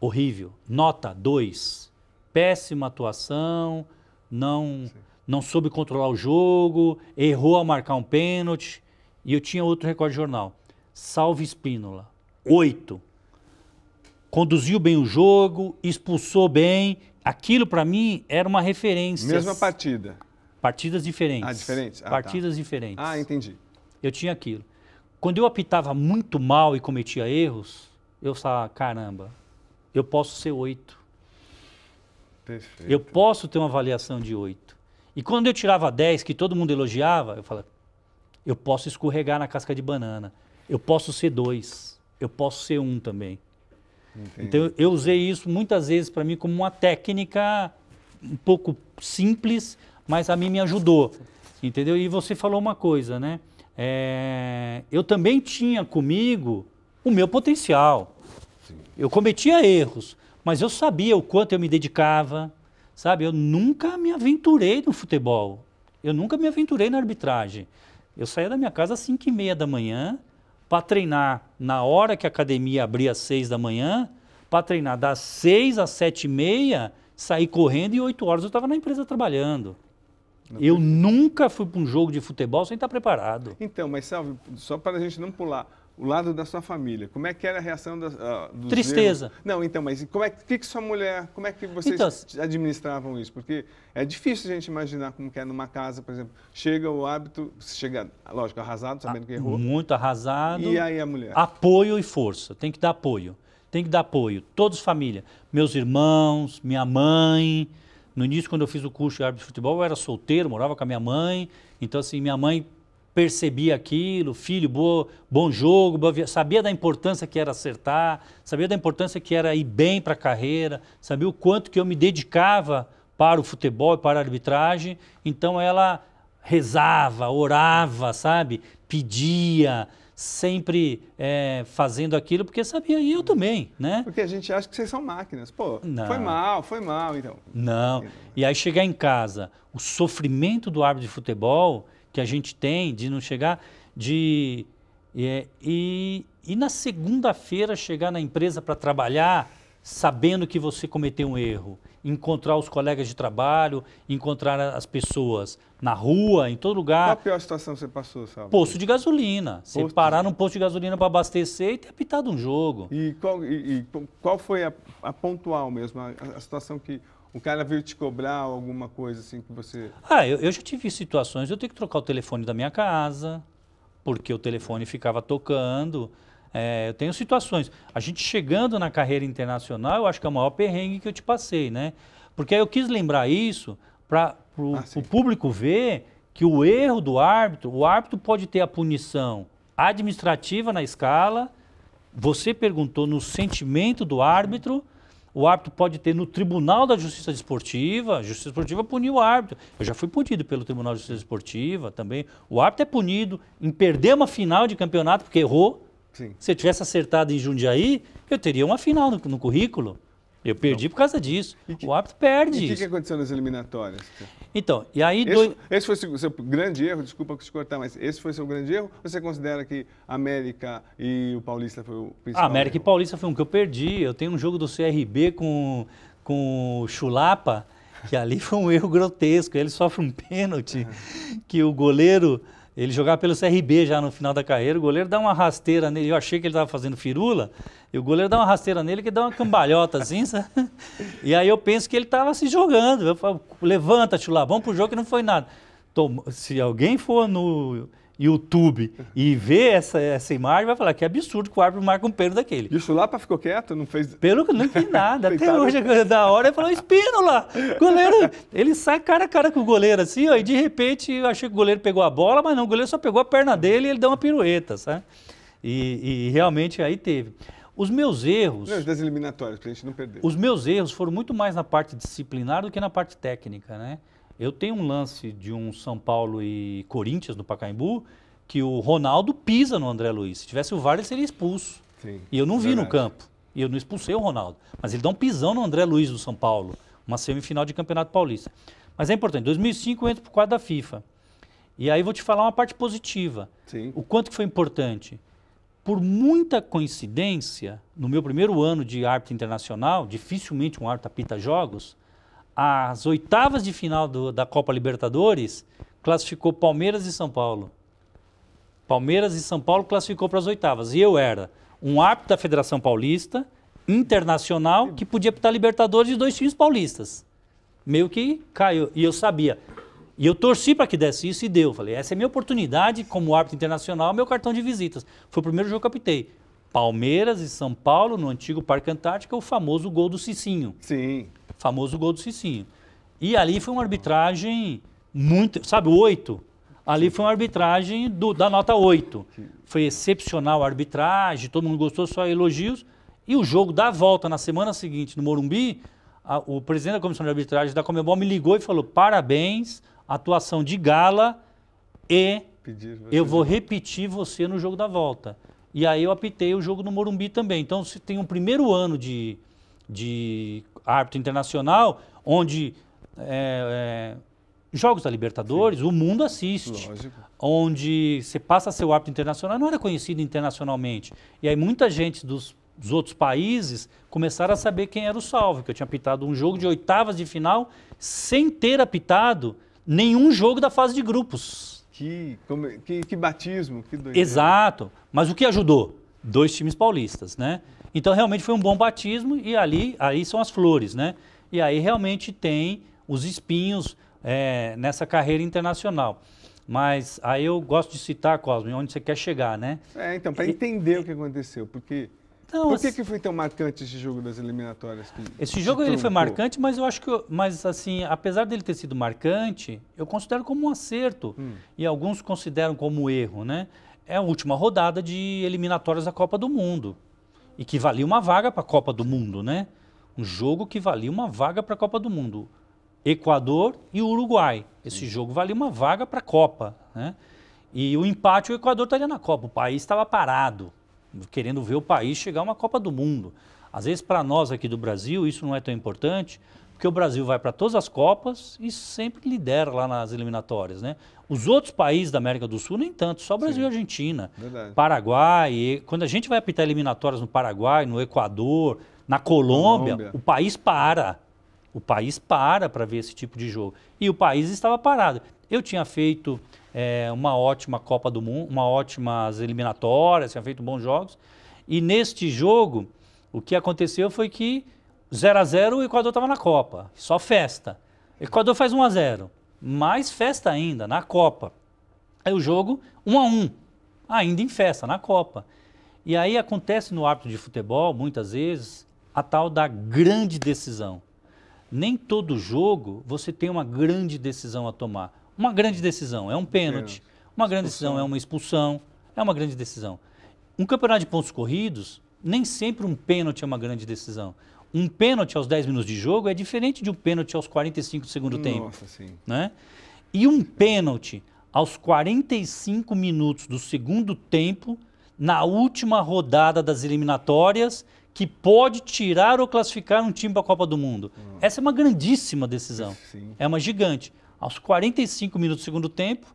horrível. Nota 2. Péssima atuação, não, Sim. não soube controlar o jogo, errou a marcar um pênalti. E eu tinha outro recorde de jornal. Salve Espínola. 8. Conduziu bem o jogo, expulsou bem. Aquilo para mim era uma referência. Mesma partida. Partidas diferentes. Ah, diferentes. Ah, tá. partidas tá. diferentes. Ah, entendi. Eu tinha aquilo. Quando eu apitava muito mal e cometia erros, eu falava, caramba, eu posso ser oito. Perfeito. Eu posso ter uma avaliação de oito. E quando eu tirava dez, que todo mundo elogiava, eu falava, eu posso escorregar na casca de banana. Eu posso ser dois. Eu posso ser um também. Entendi. Então eu usei isso muitas vezes para mim como uma técnica um pouco simples, mas a mim me ajudou. Entendeu? E você falou uma coisa, né? É, eu também tinha comigo o meu potencial. Eu cometia erros, mas eu sabia o quanto eu me dedicava, sabe? Eu nunca me aventurei no futebol. Eu nunca me aventurei na arbitragem. Eu saía da minha casa às 5 e meia da manhã para treinar na hora que a academia abria às 6 da manhã, para treinar das 6 às 7 e meia, sair correndo e 8 horas eu estava na empresa trabalhando. eu nunca fui para um jogo de futebol sem estar tá preparado. Então, mas Salve, só para a gente não pular, o lado da sua família. Como é que era a reação da, uh, ah, dos Tristeza. Não, então, mas como é que, que sua mulher, como é que vocês então, administravam isso? Porque é difícil a gente imaginar como que é numa casa, por exemplo, chega o hábito, chega, lógico, arrasado, sabendo que errou. Muito arrasado. E aí a mulher? Apoio e força, tem que dar apoio. Tem que dar apoio, todos família, meus irmãos, minha mãe. No início, quando eu fiz o curso de árbitro de futebol, eu era solteiro, morava com a minha mãe. Então, assim, minha mãe percebia aquilo, filho, boa, bom jogo, boa, sabia da importância que era acertar, sabia da importância que era ir bem para a carreira, sabia o quanto que eu me dedicava para o futebol e para a arbitragem. Então ela rezava, orava, sabe? Pedia, sempre é, fazendo aquilo, porque sabia, e eu também, né? Porque a gente acha que vocês são máquinas. Pô, Não. foi mal, foi mal, então. Não. E aí chegar em casa, o sofrimento do árbitro de futebol que a gente tem de não chegar de é, e, e na segunda-feira chegar na empresa para trabalhar sabendo que você cometeu um erro, encontrar os colegas de trabalho, encontrar as pessoas na rua, em todo lugar. Qual a pior situação que você passou, sabe? Posto de gasolina. Posto... Você parar num posto de gasolina para abastecer e ter apitado um jogo. E qual, e, e, qual foi a, a pontual mesmo, a, a situação que o cara veio te cobrar alguma coisa assim que você. Ah, eu, eu já tive situações, eu tenho que trocar o telefone da minha casa, porque o telefone ficava tocando. É, eu tenho situações. A gente chegando na carreira internacional, eu acho que é o maior perrengue que eu te passei, né? Porque aí eu quis lembrar isso para ah, o público ver que o erro do árbitro, o árbitro pode ter a punição administrativa na escala. Você perguntou no sentimento do árbitro o árbitro pode ter no Tribunal da Justiça Desportiva, a Justiça Desportiva puniu o árbitro. Eu já fui punido pelo Tribunal da Justiça Desportiva também. O árbitro é punido em perder uma final de campeonato porque errou. Sim. Se eu tivesse acertado em Jundiaí, eu teria uma final no, no currículo. Eu perdi Não. por causa disso. Que, o árbitro perde. E o que, que, aconteceu nas eliminatórias? Então, e aí... Esse, do... esse foi o seu grande erro, desculpa te cortar, mas esse foi o seu grande erro? Ou você considera que América e o Paulista foi o principal A ah, América erro? e Paulista foi um que eu perdi. Eu tenho um jogo do CRB com, com o Chulapa, que ali foi um erro grotesco. Ele sofre um pênalti que o goleiro ele jogava pelo CRB já no final da carreira, o goleiro dá uma rasteira nele. Eu achei que ele estava fazendo firula, e o goleiro dá uma rasteira nele que dá uma cambalhota assim, sabe? <laughs> E aí eu penso que ele estava se jogando. Eu falo, levanta, chula, vamos pro jogo que não foi nada. Se alguém for no YouTube e vê essa, essa imagem, vai falar que é absurdo que o árbitro marca um pênalti daquele. E o Chulapa ficou quieto? Não fez. Pelo que não fez nada. <laughs> Até hoje, da hora, ele falou: espínola! Goleiro. Ele sai cara a cara com o goleiro assim, ó, e de repente eu achei que o goleiro pegou a bola, mas não, o goleiro só pegou a perna dele e ele deu uma pirueta, sabe? E, e realmente aí teve. Os meus erros. das eliminatórias, pra gente não perder. Os meus erros foram muito mais na parte disciplinar do que na parte técnica, né? Eu tenho um lance de um São Paulo e Corinthians no Pacaembu que o Ronaldo pisa no André Luiz. Se tivesse o VAR, ele seria expulso. Sim, e eu não vi verdade. no campo. E eu não expulsei o Ronaldo. Mas ele dá um pisão no André Luiz do São Paulo, uma semifinal de Campeonato Paulista. Mas é importante, 2005 eu entro o quadro da FIFA. E aí vou te falar uma parte positiva. Sim. O quanto que foi importante. Por muita coincidência, no meu primeiro ano de árbitro internacional, dificilmente um árbitro apita jogos, às oitavas de final do, da Copa Libertadores, classificou Palmeiras e São Paulo. Palmeiras e São Paulo classificou para as oitavas. E eu era um árbitro da Federação Paulista, internacional, que podia apitar Libertadores de dois times paulistas. Meio que caiu. E eu sabia. E eu torci para que desse isso e deu. Falei, essa é minha oportunidade como árbitro internacional, meu cartão de visitas. Foi o primeiro jogo que eu apitei. Palmeiras e São Paulo, no antigo Parque Antártico, é o famoso gol do Cicinho. Sim famoso gol do Cicinho. E ali foi uma arbitragem muito, sabe, oito. Ali foi uma arbitragem do, da nota 8. Foi excepcional a arbitragem, todo mundo gostou, só elogios. E o jogo da volta na semana seguinte no Morumbi, a, o presidente da comissão de arbitragem da Comebol me ligou e falou: parabéns, atuação de gala e eu vou repetir você no jogo da volta. E aí eu apitei o jogo no Morumbi também. Então se tem um primeiro ano de, de árbitro internacional, onde é, é, jogos da Libertadores, Sim. o mundo assiste. Lógico. Onde você passa a ser o árbitro internacional, não era conhecido internacionalmente. E aí muita gente dos, dos outros países começaram a saber quem era o salvo, que eu tinha apitado um jogo de oitavas de final sem ter apitado nenhum jogo da fase de grupos. Que, como, que, que batismo, que doideira. Exato. Mas o que ajudou? Dois times paulistas, né? Então realmente foi um bom batismo e ali aí são as flores, né? E aí realmente tem os espinhos é, nessa carreira internacional. Mas aí eu gosto de citar, Cosme, onde você quer chegar, né? É, então, para entender e... o que aconteceu, porque não, Por que, que foi tão marcante esse jogo das eliminatórias? esse jogo ele foi marcante, mas eu acho que, eu, mas assim, apesar dele ter sido marcante, eu considero como um acerto hum. e alguns consideram como erro, né? É a última rodada de eliminatórias da Copa do Mundo e que valia uma vaga para a Copa do Mundo, né? Um jogo que valia uma vaga para a Copa do Mundo. Equador e Uruguai. Esse uhum. jogo valia uma vaga para a Copa, né? E o empate, o Equador estaria na Copa. O país estava parado, querendo ver o país chegar a uma Copa do Mundo. Às vezes, para nós aqui do Brasil, isso não é tão importante, porque o Brasil vai para todas as Copas e sempre lidera lá nas eliminatórias, né? Os outros países da América do Sul, nem tanto, só Brasil Sim. e Argentina. Verdade. Paraguai. quando a gente vai apitar eliminatórias no Paraguai, no Equador, na Colômbia, Colômbia. o país para. O país para para ver esse tipo de jogo. E o país estava parado. Eu tinha feito é, uma ótima Copa do Mundo, uma ótimas eliminatórias, tinha feito bons jogos. E neste jogo, o que aconteceu foi que 0 a 0 o Equador estava na Copa, só festa. O Equador faz 1 a 0, mais festa ainda na Copa. Aí o jogo 1 a 1, ainda em festa na Copa. E aí acontece no árbitro de futebol, muitas vezes, a tal da grande decisão. Nem todo jogo você tem uma grande decisão a tomar. Uma grande decisão é um pênalti, é. uma grande decisão é uma expulsão, é uma grande decisão. Um campeonato de pontos corridos, nem sempre um pênalti é uma grande decisão um pênalti aos 10 minutos de jogo é diferente de um pênalti aos 45 do segundo Nossa, tempo. Sim. Né? E um pênalti aos 45 minutos do segundo tempo, na última rodada das eliminatórias, que pode tirar ou classificar um time para a Copa do Mundo. Hum. Essa é uma grandíssima decisão. Sim. É uma gigante. Aos 45 minutos do segundo tempo,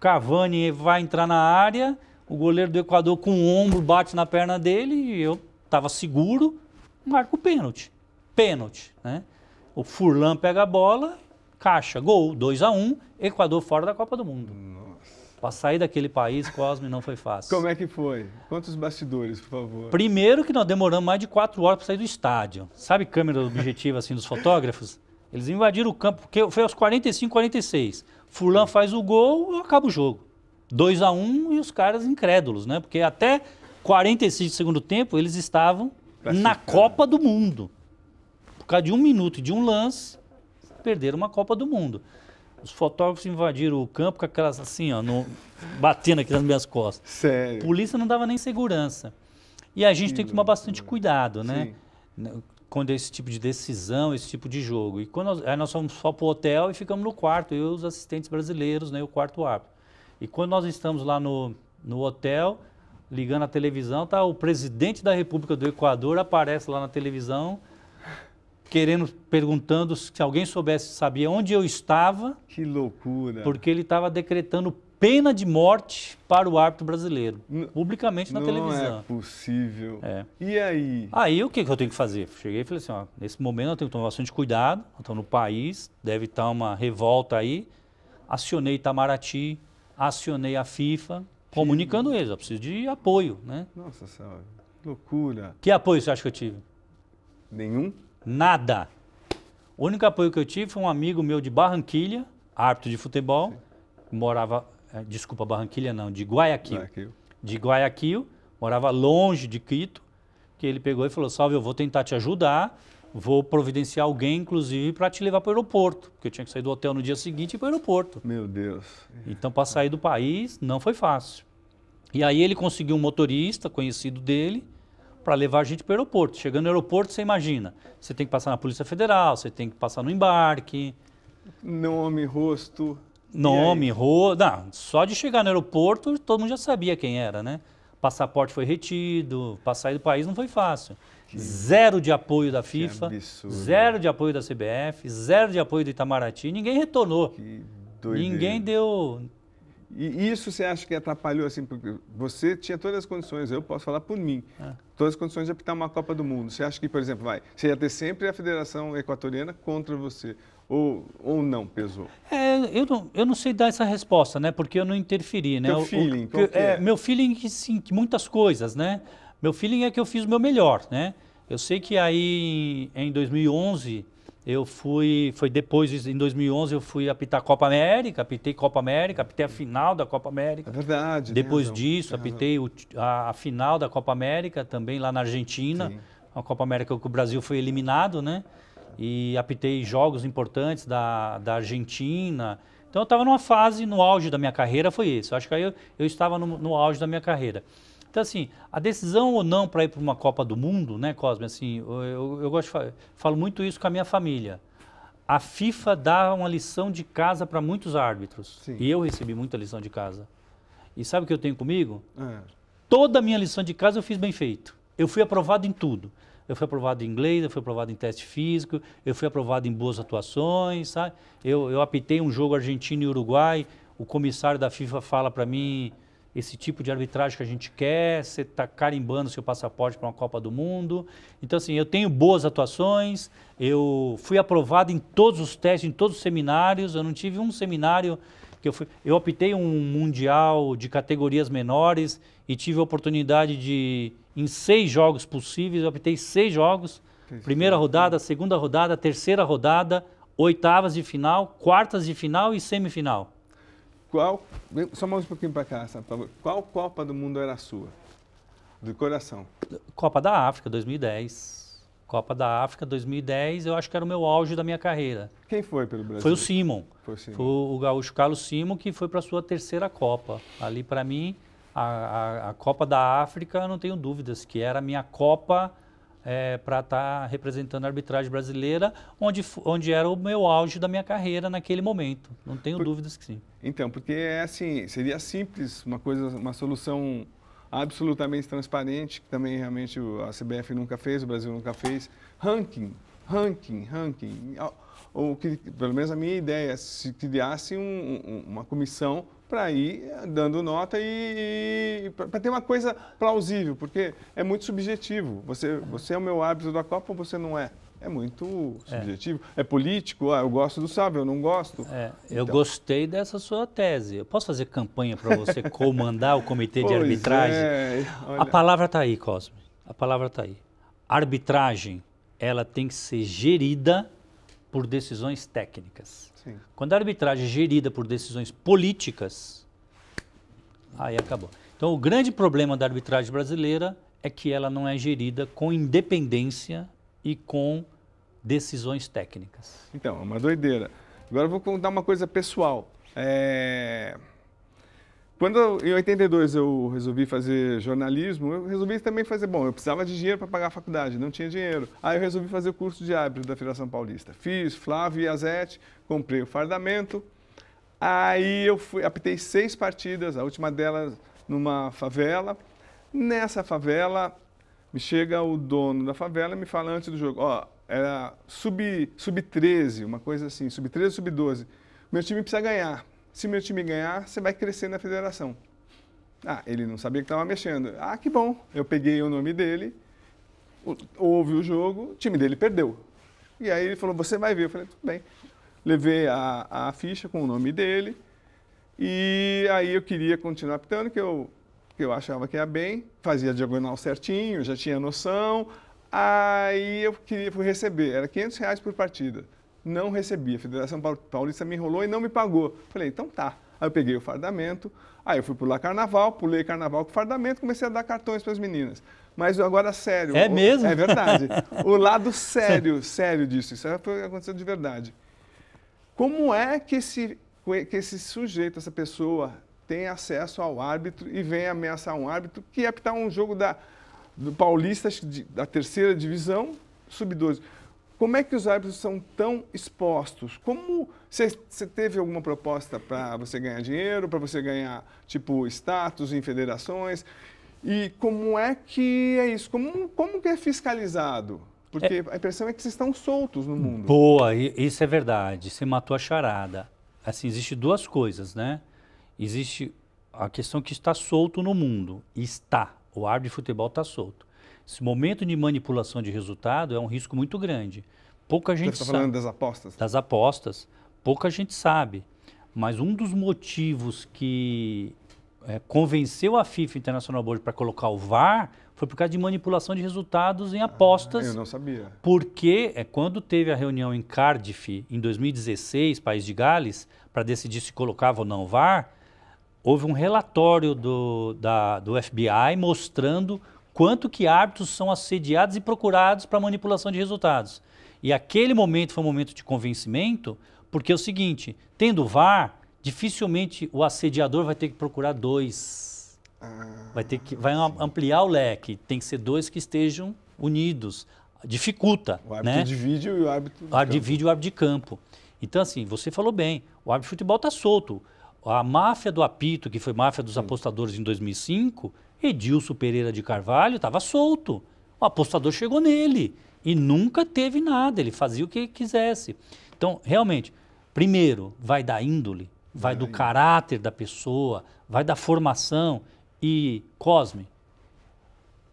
Cavani vai entrar na área, o goleiro do Equador com o ombro bate na perna dele e eu estava seguro marca o pênalti. Pênalti, né? O Furlan pega a bola, caixa, gol, 2 a 1 um, Equador fora da Copa do Mundo. Para sair daquele país, Cosme, não foi fácil. Como é que foi? Quantos bastidores, por favor? Primeiro que nós demoramos mais de quatro horas para sair do estádio. Sabe câmera objetiva assim dos fotógrafos? Eles invadiram o campo, porque foi aos 45, 46. Furlan faz o gol, acaba o jogo. 2 a 1 um, e os caras incrédulos, né? Porque até 45 do segundo tempo eles estavam na Copa do Mundo. Por causa de um minuto de um lance, perderam uma Copa do Mundo. Os fotógrafos invadiram o campo com aquelas assim, ó, no, batendo aqui nas minhas costas. Sério. Polícia não dava nem segurança. E a gente Sim, tem que tomar bastante cuidado, né? Sim. Né, quando é esse tipo de decisão, esse tipo de jogo. E quando nós, aí nós fomos só pro hotel e ficamos no quarto, eu e os assistentes brasileiros, né, o quarto árbitro. E quando nós estamos lá no, no hotel, ligando a televisão, tá o presidente da República do Equador aparece lá na televisão querendo perguntando se alguém soubesse, sabia onde eu estava. Que loucura. Porque ele estava decretando pena de morte para o árbitro brasileiro, publicamente na não televisão. Não é possível. É. E aí? Aí o que, eu tenho que fazer? Cheguei e falei assim, ó, nesse momento eu tenho que tomar bastante cuidado, Estou no país, deve estar tá uma revolta aí. Acionei Itamaraty, acionei a FIFA, comunicando eles, eu preciso de apoio, né? Nossa Senhora, loucura. Que apoio você acha que eu tive? Nenhum? Nada. O único apoio que eu tive foi um amigo meu de Barranquilha, árbitro de futebol, morava, é, desculpa, Barranquilha não, de Guayaquil. Guayaquil. De Guayaquil, morava longe de Quito, que ele pegou e falou, salve, eu vou tentar te ajudar, vou providenciar alguém, inclusive, para te levar para o aeroporto, porque eu tinha que sair do hotel no dia seguinte e ir para o aeroporto. Meu Deus. Então, para sair do país, não foi fácil. E aí ele conseguiu um motorista conhecido dele para levar a gente para o aeroporto. Chegando no aeroporto, você imagina, você tem que passar na Polícia Federal, você tem que passar no embarque. Nome, rosto. Nome, rosto. Só de chegar no aeroporto, todo mundo já sabia quem era, né? Passaporte foi retido, para sair do país não foi fácil zero de apoio da FIFA, zero de apoio da CBF, zero de apoio do Itamaraty, ninguém retornou. Que Ninguém deu. E isso você acha que atrapalhou, assim, porque você tinha todas as condições, eu posso falar por mim, é. todas as condições de apitar uma Copa do Mundo. Você acha que, por exemplo, vai, você ia ter sempre a Federação Equatoriana contra você, ou, ou não pesou? É, eu, não, eu não sei dar essa resposta, né, porque eu não interferi, né. Meu feeling, o, o, é, é? Meu feeling, sim, que muitas coisas, né. Meu feeling é que eu fiz o meu melhor, né. Eu sei que aí em 2011 eu fui, foi depois em 2011 eu fui apitar Copa América, apitei Copa América, apitei a final da Copa América. É verdade. Depois disso, apitei o, a, a, final da Copa América também lá na Argentina, Sim. a Copa América que o Brasil foi eliminado, né? E apitei jogos importantes da, da Argentina. Então eu estava numa fase, no auge da minha carreira foi isso. Acho que aí eu, eu estava no, no auge da minha carreira. Então, assim, a decisão ou não para ir para uma Copa do Mundo, né, Cosme? Assim, eu, eu gosto de, falo muito isso com a minha família. A FIFA dá uma lição de casa para muitos árbitros. Sim. E eu recebi muita lição de casa. E sabe o que eu tenho comigo? É. Toda a minha lição de casa eu fiz bem feito. Eu fui aprovado em tudo. Eu fui aprovado em inglês, eu fui aprovado em teste físico, eu fui aprovado em boas atuações, sabe? Eu, eu apitei um jogo argentino e Uruguai, o comissário da FIFA fala para mim, esse tipo de arbitragem que a gente quer, você está carimbando seu passaporte para uma Copa do Mundo. Então, assim, eu tenho boas atuações, eu fui aprovado em todos os testes, em todos os seminários, eu não tive um seminário que eu fui. Eu optei um mundial de categorias menores e tive a oportunidade de, em seis jogos possíveis, eu optei seis jogos. Primeira rodada, segunda rodada, terceira rodada, oitavas de final, quartas de final e semifinal. Qual, só mais um pouquinho para cá, sabe, Qual Copa do Mundo era a sua? Do coração. Copa da África, 2010. Copa da África, 2010, eu acho que era o meu auge da minha carreira. Quem foi pelo Brasil? Foi o Simon. Foi o, Simon. Foi o gaúcho Carlos Simon, que foi para a sua terceira Copa. Ali, para mim, a, a, a, Copa da África, não tenho dúvidas, que era a minha Copa é, para estar tá representando a arbitragem brasileira, onde, onde era o meu auge da minha carreira naquele momento. Não tenho Por, dúvidas que sim. Então, porque é assim, seria simples uma coisa, uma solução absolutamente transparente, que também realmente a CBF nunca fez, o Brasil nunca fez. Ranking, ranking, ranking. Ou que, pelo menos a minha ideia, se criasse um, um, uma comissão para ir dando nota e, e para ter uma coisa plausível, porque é muito subjetivo. Você, você é o meu árbitro da Copa ou você não é? É muito é. subjetivo. É, é político, ah, eu gosto do sábio, eu não gosto. É, eu então gostei dessa sua tese. Eu posso fazer campanha para você <laughs> comandar o comitê de arbitragem? É. A palavra está aí, Cosme. A palavra está aí. Arbitragem, ela tem que ser gerida por decisões técnicas. Sim. Quando a arbitragem é gerida por decisões políticas, aí acabou. Então, o grande problema da arbitragem brasileira é que ela não é gerida com independência e com decisões técnicas. Então, é uma doideira. Agora eu vou contar uma coisa pessoal. É... Quando em 82 eu resolvi fazer jornalismo, eu resolvi também fazer, bom, eu precisava de dinheiro para pagar a faculdade, não tinha dinheiro. Aí eu resolvi fazer o curso de árbitro da Federação Paulista. Fiz Flávio e Azete, comprei o fardamento. Aí eu fui, apitei seis partidas, a última delas numa favela. Nessa favela, me chega o dono da favela e me fala antes do jogo, ó, era sub-13, sub uma coisa assim, sub-13, sub-12. Meu time precisa ganhar se meu time ganhar, você vai crescer na federação. Ah, ele não sabia que estava mexendo. Ah, que bom. Eu peguei o nome dele, houve o jogo, o time dele perdeu. E aí ele falou, você vai ver. Eu falei, tudo bem. Levei a, a ficha com o nome dele. E aí eu queria continuar apitando, que eu, que eu achava que ia bem. Fazia diagonal certinho, já tinha noção. Aí eu queria, fui receber. Era 500 reais por partida não recebi. A Federação Paulista me enrolou e não me pagou. Falei, então tá. Aí eu peguei o fardamento, aí eu fui pular carnaval, pulei carnaval com fardamento, comecei a dar cartões para as meninas. Mas agora, sério. É o, mesmo? É verdade. <laughs> o lado sério, sério disso. Isso é, foi o que aconteceu de verdade. Como é que esse, que esse sujeito, essa pessoa, tem acesso ao árbitro e vem ameaçar um árbitro que ia apitar um jogo da, do Paulista, da terceira divisão, sub-12? Como é que os árbitros são tão expostos? Como você teve alguma proposta para você ganhar dinheiro, para você ganhar tipo status em federações? E como é que é isso? Como, como que é fiscalizado? Porque é, a impressão é que vocês estão soltos no mundo. Boa, isso é verdade. Você matou a charada. Assim, existe duas coisas, né? Existe a questão que está solto no mundo. Está. O árbitro de futebol está solto. Esse momento de manipulação de resultado é um risco muito grande. Pouca então, gente Você está sabe. falando das apostas? Das apostas. Pouca gente sabe. Mas um dos motivos que é, convenceu a FIFA internacional Board para colocar o VAR foi por causa de manipulação de resultados em ah, apostas. Ah, eu não sabia. Porque é, quando teve a reunião em Cardiff, em 2016, País de Gales, para decidir se colocava ou não o VAR, houve um relatório do, da, do FBI mostrando quanto que árbitros são assediados e procurados para manipulação de resultados. E aquele momento foi um momento de convencimento, porque é o seguinte, tendo VAR, dificilmente o assediador vai ter que procurar dois. Ah, vai ter que vai ampliar o leque, tem que ser dois que estejam unidos. Dificulta, O árbitro né? de vídeo e o árbitro de, o árbitro de vídeo e o árbitro de campo. Então assim, você falou bem, o árbitro de futebol está solto. A máfia do apito, que foi máfia dos apostadores em 2005, Edilson Pereira de Carvalho estava solto. O apostador chegou nele e nunca teve nada, ele fazia o que quisesse. Então, realmente, primeiro, vai da índole, vai do caráter da pessoa, vai da formação. E, Cosme,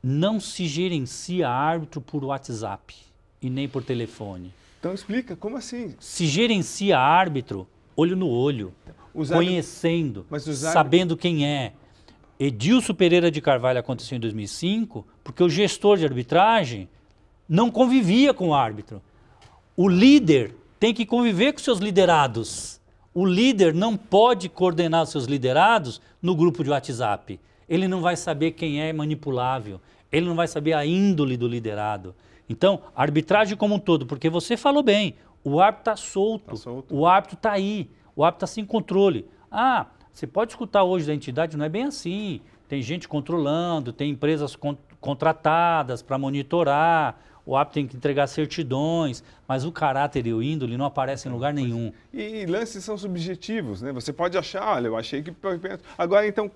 não se gerencia árbitro por WhatsApp e nem por telefone. Então explica, como assim? Se gerencia árbitro olho no olho, árbitros... conhecendo, árbitros... sabendo quem é, Edilson Pereira de Carvalho aconteceu em 2005 porque o gestor de arbitragem não convivia com o árbitro. O líder tem que conviver com seus liderados. O líder não pode coordenar seus liderados no grupo de WhatsApp. Ele não vai saber quem é manipulável. Ele não vai saber a índole do liderado. Então, arbitragem como um todo, porque você falou bem, o árbitro está solto, tá solto, o árbitro está aí, o árbitro está sem controle. Ah, você pode escutar hoje da entidade, não é bem assim. Tem gente controlando, tem empresas con contratadas para monitorar, o app tem que entregar certidões, mas o caráter e o índole não aparecem em lugar nenhum. E, e lances são subjetivos, né? Você pode achar, olha, eu achei que. Agora, então,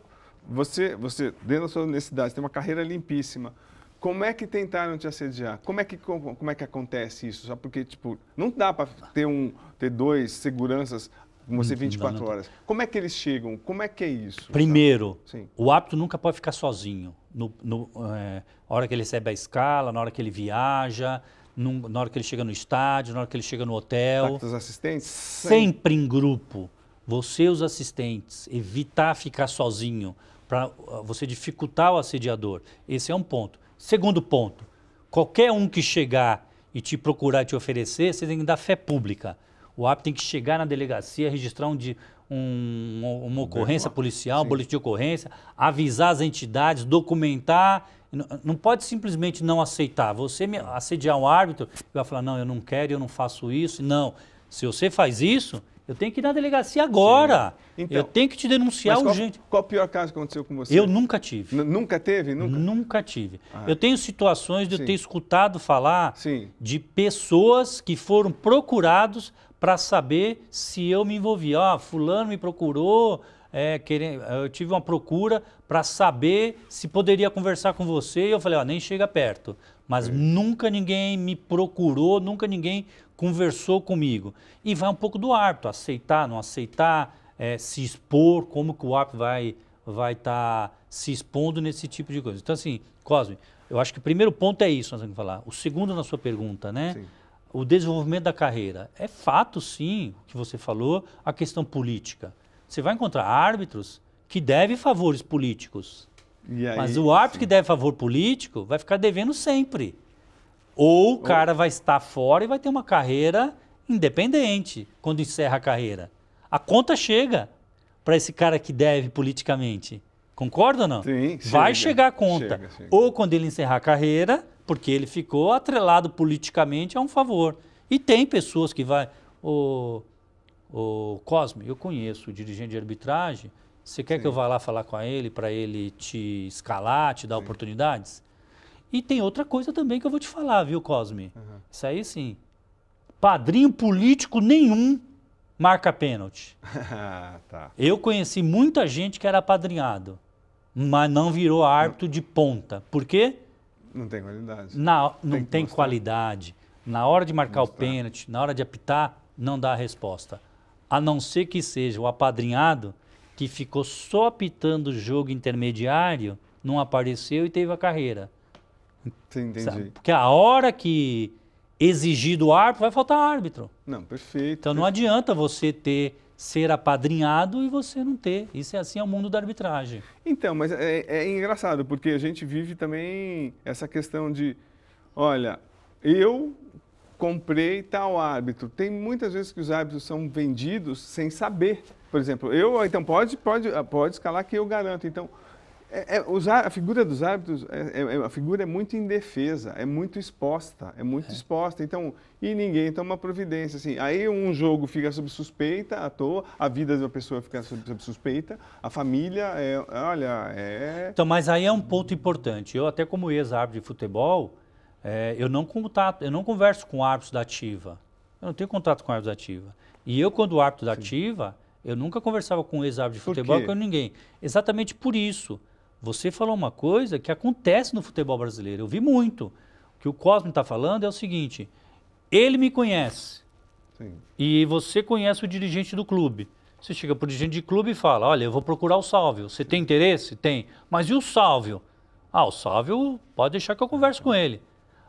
você, você dentro da sua necessidade, tem uma carreira limpíssima. Como é que tentaram te assediar? Como é que, como, como é que acontece isso? Só porque, tipo, não dá para ter, um, ter dois seguranças você 24 uhum. horas. Como é que eles chegam? Como é que é isso? Primeiro, o hábito nunca pode ficar sozinho. No, no é, eh, na hora que ele recebe a escala, na hora que ele viaja, num, na hora que ele chega no estádio, na hora que ele chega no hotel. Tá os assistentes? Sempre Sim. em grupo. Você e os assistentes. Evitar ficar sozinho para ah, você dificultar o assediador. Esse é um ponto. Segundo ponto, qualquer um que chegar e te procurar e te oferecer, você tem que dar fé pública. O AP tem que chegar na delegacia, registrar um de, um, uma ocorrência policial, um boletim de ocorrência, avisar as entidades, documentar. Não pode simplesmente não aceitar. Você me assediar um árbitro e vai falar, não, eu não quero, eu não faço isso. Não. Se você faz isso, eu tenho que ir na delegacia agora. Então, eu tenho que te denunciar qual, urgente. Qual o pior caso que aconteceu com você? Eu nunca tive. N nunca teve? Nunca, nunca tive. Ah. Eu tenho situações de Sim. eu ter escutado falar Sim. de pessoas que foram procurados para saber se eu me envolvi. Ah, fulano me procurou, é, querendo, eu tive uma procura para saber se poderia conversar com você. E eu falei, ó, nem chega perto. Mas é. nunca ninguém me procurou, nunca ninguém conversou comigo. E vai um pouco do árbitro, aceitar, não aceitar, é, se expor, como que o árbitro vai vai estar tá se expondo nesse tipo de coisa. Então, assim, Cosme, eu acho que o primeiro ponto é isso nós temos que falar. O segundo na sua pergunta, né? Sim o desenvolvimento da carreira. É fato, sim, o que você falou, a questão política. Você vai encontrar árbitros que devem favores políticos. Aí, mas o árbitro sim. que deve favor político vai ficar devendo sempre. Ou o cara Ou... vai estar fora e vai ter uma carreira independente quando encerra a carreira. A conta chega para esse cara que deve politicamente. Concorda ou não? Sim, Vai chega, chegar a conta. Chega, chega. Ou quando ele encerrar a carreira, porque ele ficou atrelado politicamente a um favor. E tem pessoas que vai, o, o Cosme, eu conheço o dirigente de arbitragem, você quer Sim. que eu vá lá falar com ele para ele te escalar, te dar Sim. oportunidades? E tem outra coisa também que eu vou te falar, viu, Cosme? Uhum. Isso aí sim. Padrinho político nenhum marca pênalti. <laughs> Ah, tá. Eu conheci muita gente que era padrinhado, mas não virou árbitro de ponta. Por quê? Não tem qualidade. Na, não tem, tem qualidade. Na hora de marcar mostrar. o pênalti, na hora de apitar, não dá a resposta. A não ser que seja o apadrinhado que ficou só apitando o jogo intermediário, não apareceu e teve a carreira. entendi. Sabe? Porque a hora que exigir do árbitro, vai faltar árbitro. Não, perfeito. Então perfeito. não adianta você ter ser apadrinhado e você não ter. Isso é assim, é o mundo da arbitragem. Então, mas é, é engraçado, porque a gente vive também essa questão de, olha, eu comprei tal árbitro. Tem muitas vezes que os árbitros são vendidos sem saber. Por exemplo, eu, então pode, pode, pode escalar que eu garanto. Então, é, é, os, a figura dos árbitros, é, é, é, a figura é muito indefesa, é muito exposta, é muito é. exposta. Então, e ninguém toma providência. Assim, aí um jogo fica sob suspeita à toa, a vida de uma pessoa fica sob, sob suspeita, a família, é, olha, é... Então, mas aí é um ponto importante. Eu até como ex-árbitro de futebol, eu, não contato, eu não converso com árbitros da ativa. Eu não tenho contato com árbitros da ativa. E eu, quando árbitro da Sim. ativa, eu nunca conversava com ex-árbitro de futebol, com ninguém. Exatamente por isso. Você falou uma coisa que acontece no futebol brasileiro. Eu vi muito. O que o Cosme está falando é o seguinte: ele me conhece. Sim. E você conhece o dirigente do clube. Você chega para o dirigente de clube e fala: Olha, eu vou procurar o Sálvio. Você tem interesse? Tem. Mas e o Sálvio? Ah, o Sálvio pode deixar que eu converso com ele.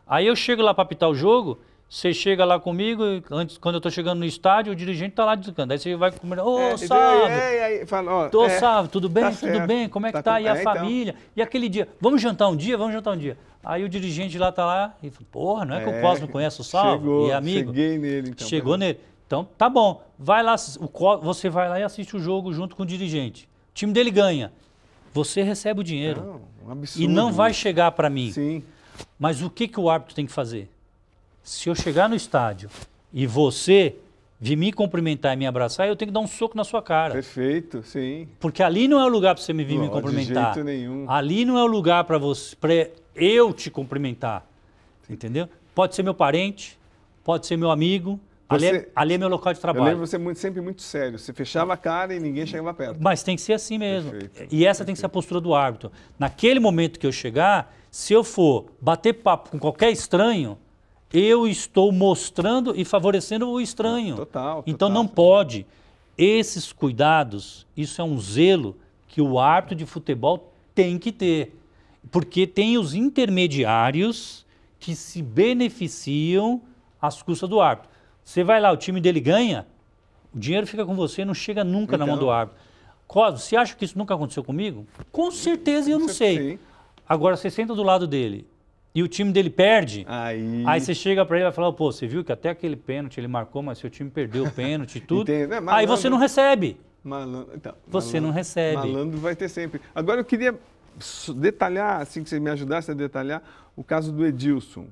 Aí eu chego lá para apitar o jogo você chega lá comigo, antes, quando eu estou chegando no estádio, o dirigente está lá desligando. Aí você vai comer, ô, salve! É, Sábio! tô, é, Sábio, tudo tá bem? Tá tudo certo, bem? Como é que tá? tá? E a então. família? Então. E aquele dia, vamos jantar um dia? Vamos jantar um dia. Aí o dirigente lá está lá e fala, porra, não é, que o é, Cosmo conhece o Sábio? e amigo? Cheguei nele, então. Chegou nele. Então, tá bom. Vai lá, o, você vai lá e assiste o jogo junto com o dirigente. O time dele ganha. Você recebe o dinheiro. Não, um absurdo. E não vai chegar para mim. Sim. Mas o que, que o árbitro tem que fazer? se eu chegar no estádio e você vir me cumprimentar e me abraçar, eu tenho que dar um soco na sua cara. Perfeito, sim. Porque ali não é o lugar para você me vir não, me cumprimentar. De jeito nenhum. Ali não é o lugar para você, para eu te cumprimentar. Sim. Entendeu? Pode ser meu parente, pode ser meu amigo. Você, ali, é, ali, é, meu local de trabalho. Eu lembro você muito, sempre muito sério. Você fechava a cara e ninguém chegava perto. Mas tem que ser assim mesmo. Perfeito, e essa perfeito. tem que ser a postura do árbitro. Naquele momento que eu chegar, se eu for bater papo com qualquer estranho, eu estou mostrando e favorecendo o estranho. Total, total. Então não pode. Esses cuidados, isso é um zelo que o árbitro de futebol tem que ter. Porque tem os intermediários que se beneficiam às custas do árbitro. Você vai lá, o time dele ganha, o dinheiro fica com você, não chega nunca então... na mão do então. árbitro. Cosmo, você acha que isso nunca aconteceu comigo? Com certeza eu não sei. Agora, você senta do lado dele e o time dele perde, aí, aí você chega para ele e vai falar, pô, você viu que até aquele pênalti ele marcou, mas seu time perdeu o pênalti e <laughs> tudo. Entendo, é né? aí você não recebe. Malandro, então, você malandro, não recebe. Malandro vai ter sempre. Agora eu queria detalhar, assim que você me ajudasse a detalhar, o caso do Edilson.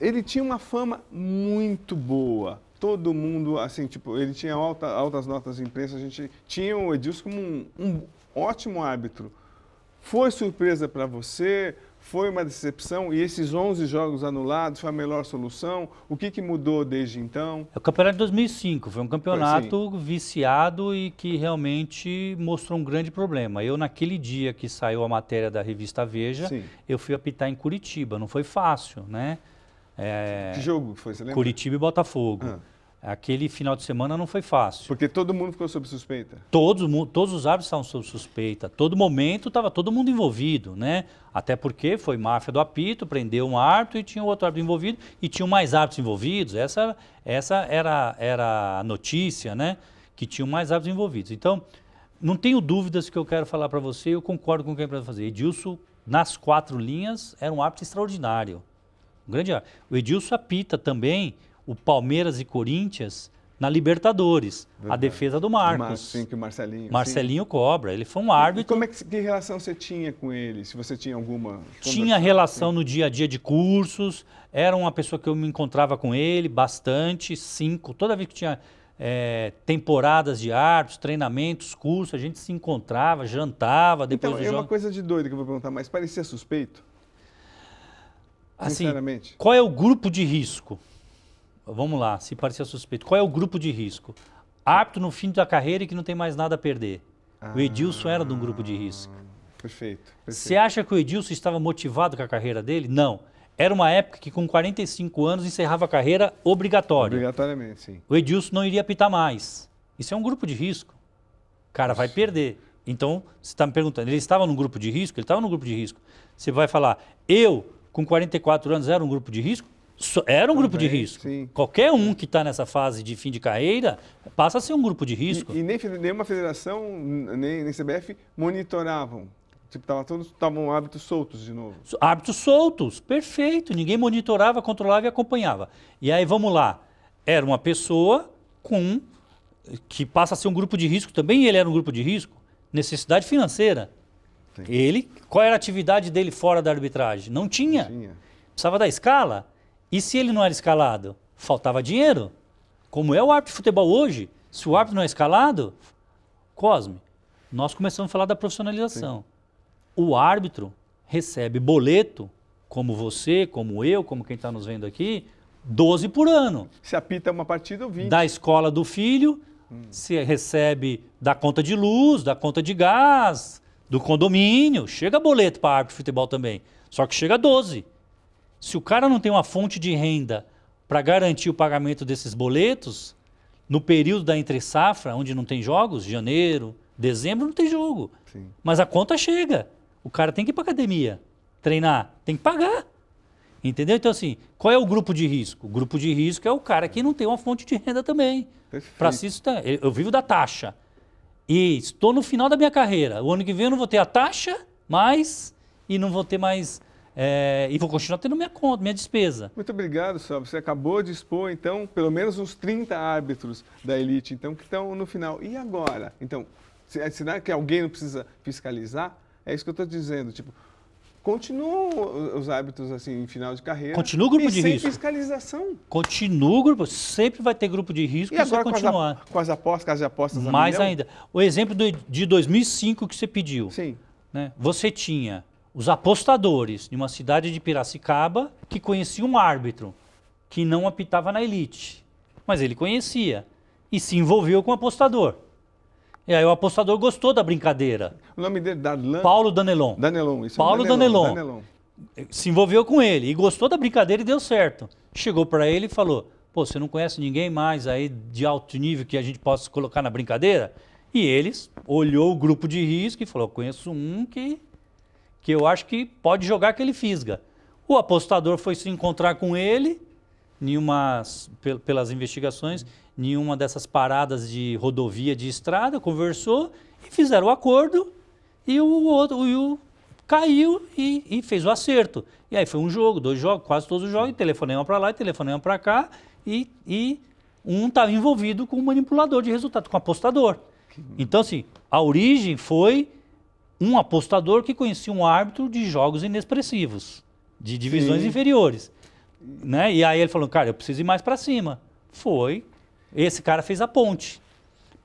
Ele tinha uma fama muito boa. Todo mundo, assim, tipo, ele tinha alta, altas notas de imprensa, a gente tinha o Edilson como um, um ótimo árbitro. Foi surpresa para você? Foi uma decepção e esses 11 jogos anulados foi a melhor solução? O que, que mudou desde então? É o campeonato de 2005. Foi um campeonato foi, é. viciado e que realmente mostrou um grande problema. Eu, naquele dia que saiu a matéria da revista Veja, sim. eu fui apitar em Curitiba. Não foi fácil, né? É... Que jogo foi? Você lembra? Curitiba e Botafogo. Ah. Aquele final de semana não foi fácil. Porque todo mundo ficou sob suspeita? Todos, todos os árbitros estavam sob suspeita. Todo momento estava todo mundo envolvido, né? Até porque foi máfia do apito, prendeu um árbitro e tinha outro árbitro envolvido e tinham mais árbitros envolvidos. Essa, essa era, era a notícia, né? Que tinham mais árbitros envolvidos. Então, não tenho dúvidas que eu quero falar para você, eu concordo com o que a fazer. Edilson, nas quatro linhas, era um árbitro extraordinário. Um grande árbitro. O Edilson apita também o Palmeiras e Corinthians na Libertadores, Verdade. a defesa do Marcos. Marcos sim, que o Marcelinho. Marcelinho sim. cobra, ele foi um árbitro. E como é que, que, relação você tinha com ele? Se você tinha alguma. Tinha relação no dia a dia de cursos, era uma pessoa que eu me encontrava com ele bastante, cinco. Toda vez que tinha é, temporadas de árbitros, treinamentos, cursos, a gente se encontrava, jantava. Depois então, é uma coisa de doido que eu vou perguntar, mas parecia suspeito? Assim, Sinceramente. Qual é o grupo de risco? vamos lá, se parecia suspeito, qual é o grupo de risco? Apto no fim da carreira e que não tem mais nada a perder. Ah, o Edilson era de um grupo de risco. Perfeito. Você acha que o Edilson estava motivado com a carreira dele? Não. Era uma época que, com 45 anos, encerrava a carreira obrigatória. Obrigatoriamente, sim. O Edilson não iria apitar mais. Isso é um grupo de risco. O cara vai perder. Então, você está me perguntando, ele estava num grupo de risco? Ele estava num grupo de risco. Você vai falar, eu, com 44 anos, era um grupo de risco? era um Também, grupo de risco. Sim. Qualquer um que está nessa fase de fim de carreira passa a ser um grupo de risco. E, e nem nenhuma federação, nem, nem CBF monitoravam. Tipo, tava todos estavam hábitos soltos de novo. Hábitos soltos, perfeito. Ninguém monitorava, controlava e acompanhava. E aí vamos lá. Era uma pessoa com que passa a ser um grupo de risco também, ele era um grupo de risco, necessidade financeira. Sim. Ele, qual era a atividade dele fora da arbitragem? Não tinha. Não tinha. Precisava da escala. E se ele não era escalado? Faltava dinheiro. Como é o árbitro de futebol hoje, se o árbitro não é escalado, Cosme, nós começamos a falar da profissionalização. Sim. O árbitro recebe boleto, como você, como eu, como quem está nos vendo aqui, 12 por ano. Se apita uma partida, eu 20. Da escola do filho, hum. se recebe da conta de luz, da conta de gás, do condomínio. Chega boleto para árbitro de futebol também. Só que chega 12. Se o cara não tem uma fonte de renda para garantir o pagamento desses boletos, no período da entre safra, onde não tem jogos, janeiro, dezembro não tem jogo. Sim. Mas a conta chega. O cara tem que ir para academia, treinar, tem que pagar. Entendeu? Então, assim, qual é o grupo de risco? O grupo de risco é o cara que não tem uma fonte de renda também. Para si, tá, eu vivo da taxa. E estou no final da minha carreira. O ano que vem eu não vou ter a taxa mais e não vou ter mais é, e vou continuar tendo minha conta, minha despesa. Muito obrigado, Sam. Você acabou de expor, então, pelo menos uns 30 árbitros da elite, então, que estão no final. E agora? Então, é, será que alguém não precisa fiscalizar? É isso que eu estou dizendo. Tipo, continuam os árbitros assim em final de carreira. Continua o grupo de sem risco. Sem fiscalização. Continua o grupo. Sempre vai ter grupo de risco e agora continuar. Com as, com as apostas, casas de apostas. Mais ainda. O exemplo de 2005 que você pediu. Sim. Né? Você tinha os apostadores de uma cidade de Piracicaba que conhecia um árbitro que não apitava na elite, mas ele conhecia e se envolveu com o apostador. E aí o apostador gostou da brincadeira. O nome dele Darlan? Paulo Danelon. Danelon, isso é Paulo Danelon, Danelon. Danelon. Se envolveu com ele e gostou da brincadeira e deu certo. Chegou para ele e falou: "Pô, você não conhece ninguém mais aí de alto nível que a gente possa colocar na brincadeira?" E eles olhou o grupo de risco e falou: "Conheço um que que eu acho que pode jogar que ele fisga. O apostador foi se encontrar com ele, nenhuma, pelas investigações, nenhuma dessas paradas de rodovia, de estrada, conversou e fizeram o acordo e o outro e o caiu e, e, fez o acerto. E aí foi um jogo, dois jogos, quase todos os jogos, e para lá e telefonema para cá e, e um estava tá envolvido com o manipulador de resultado, com o apostador. Então, assim, a origem foi um apostador que conhecia um árbitro de jogos inexpressivos, de divisões Sim. inferiores. Né? E aí ele falou, cara, eu preciso ir mais para cima. Foi. Esse cara fez a ponte.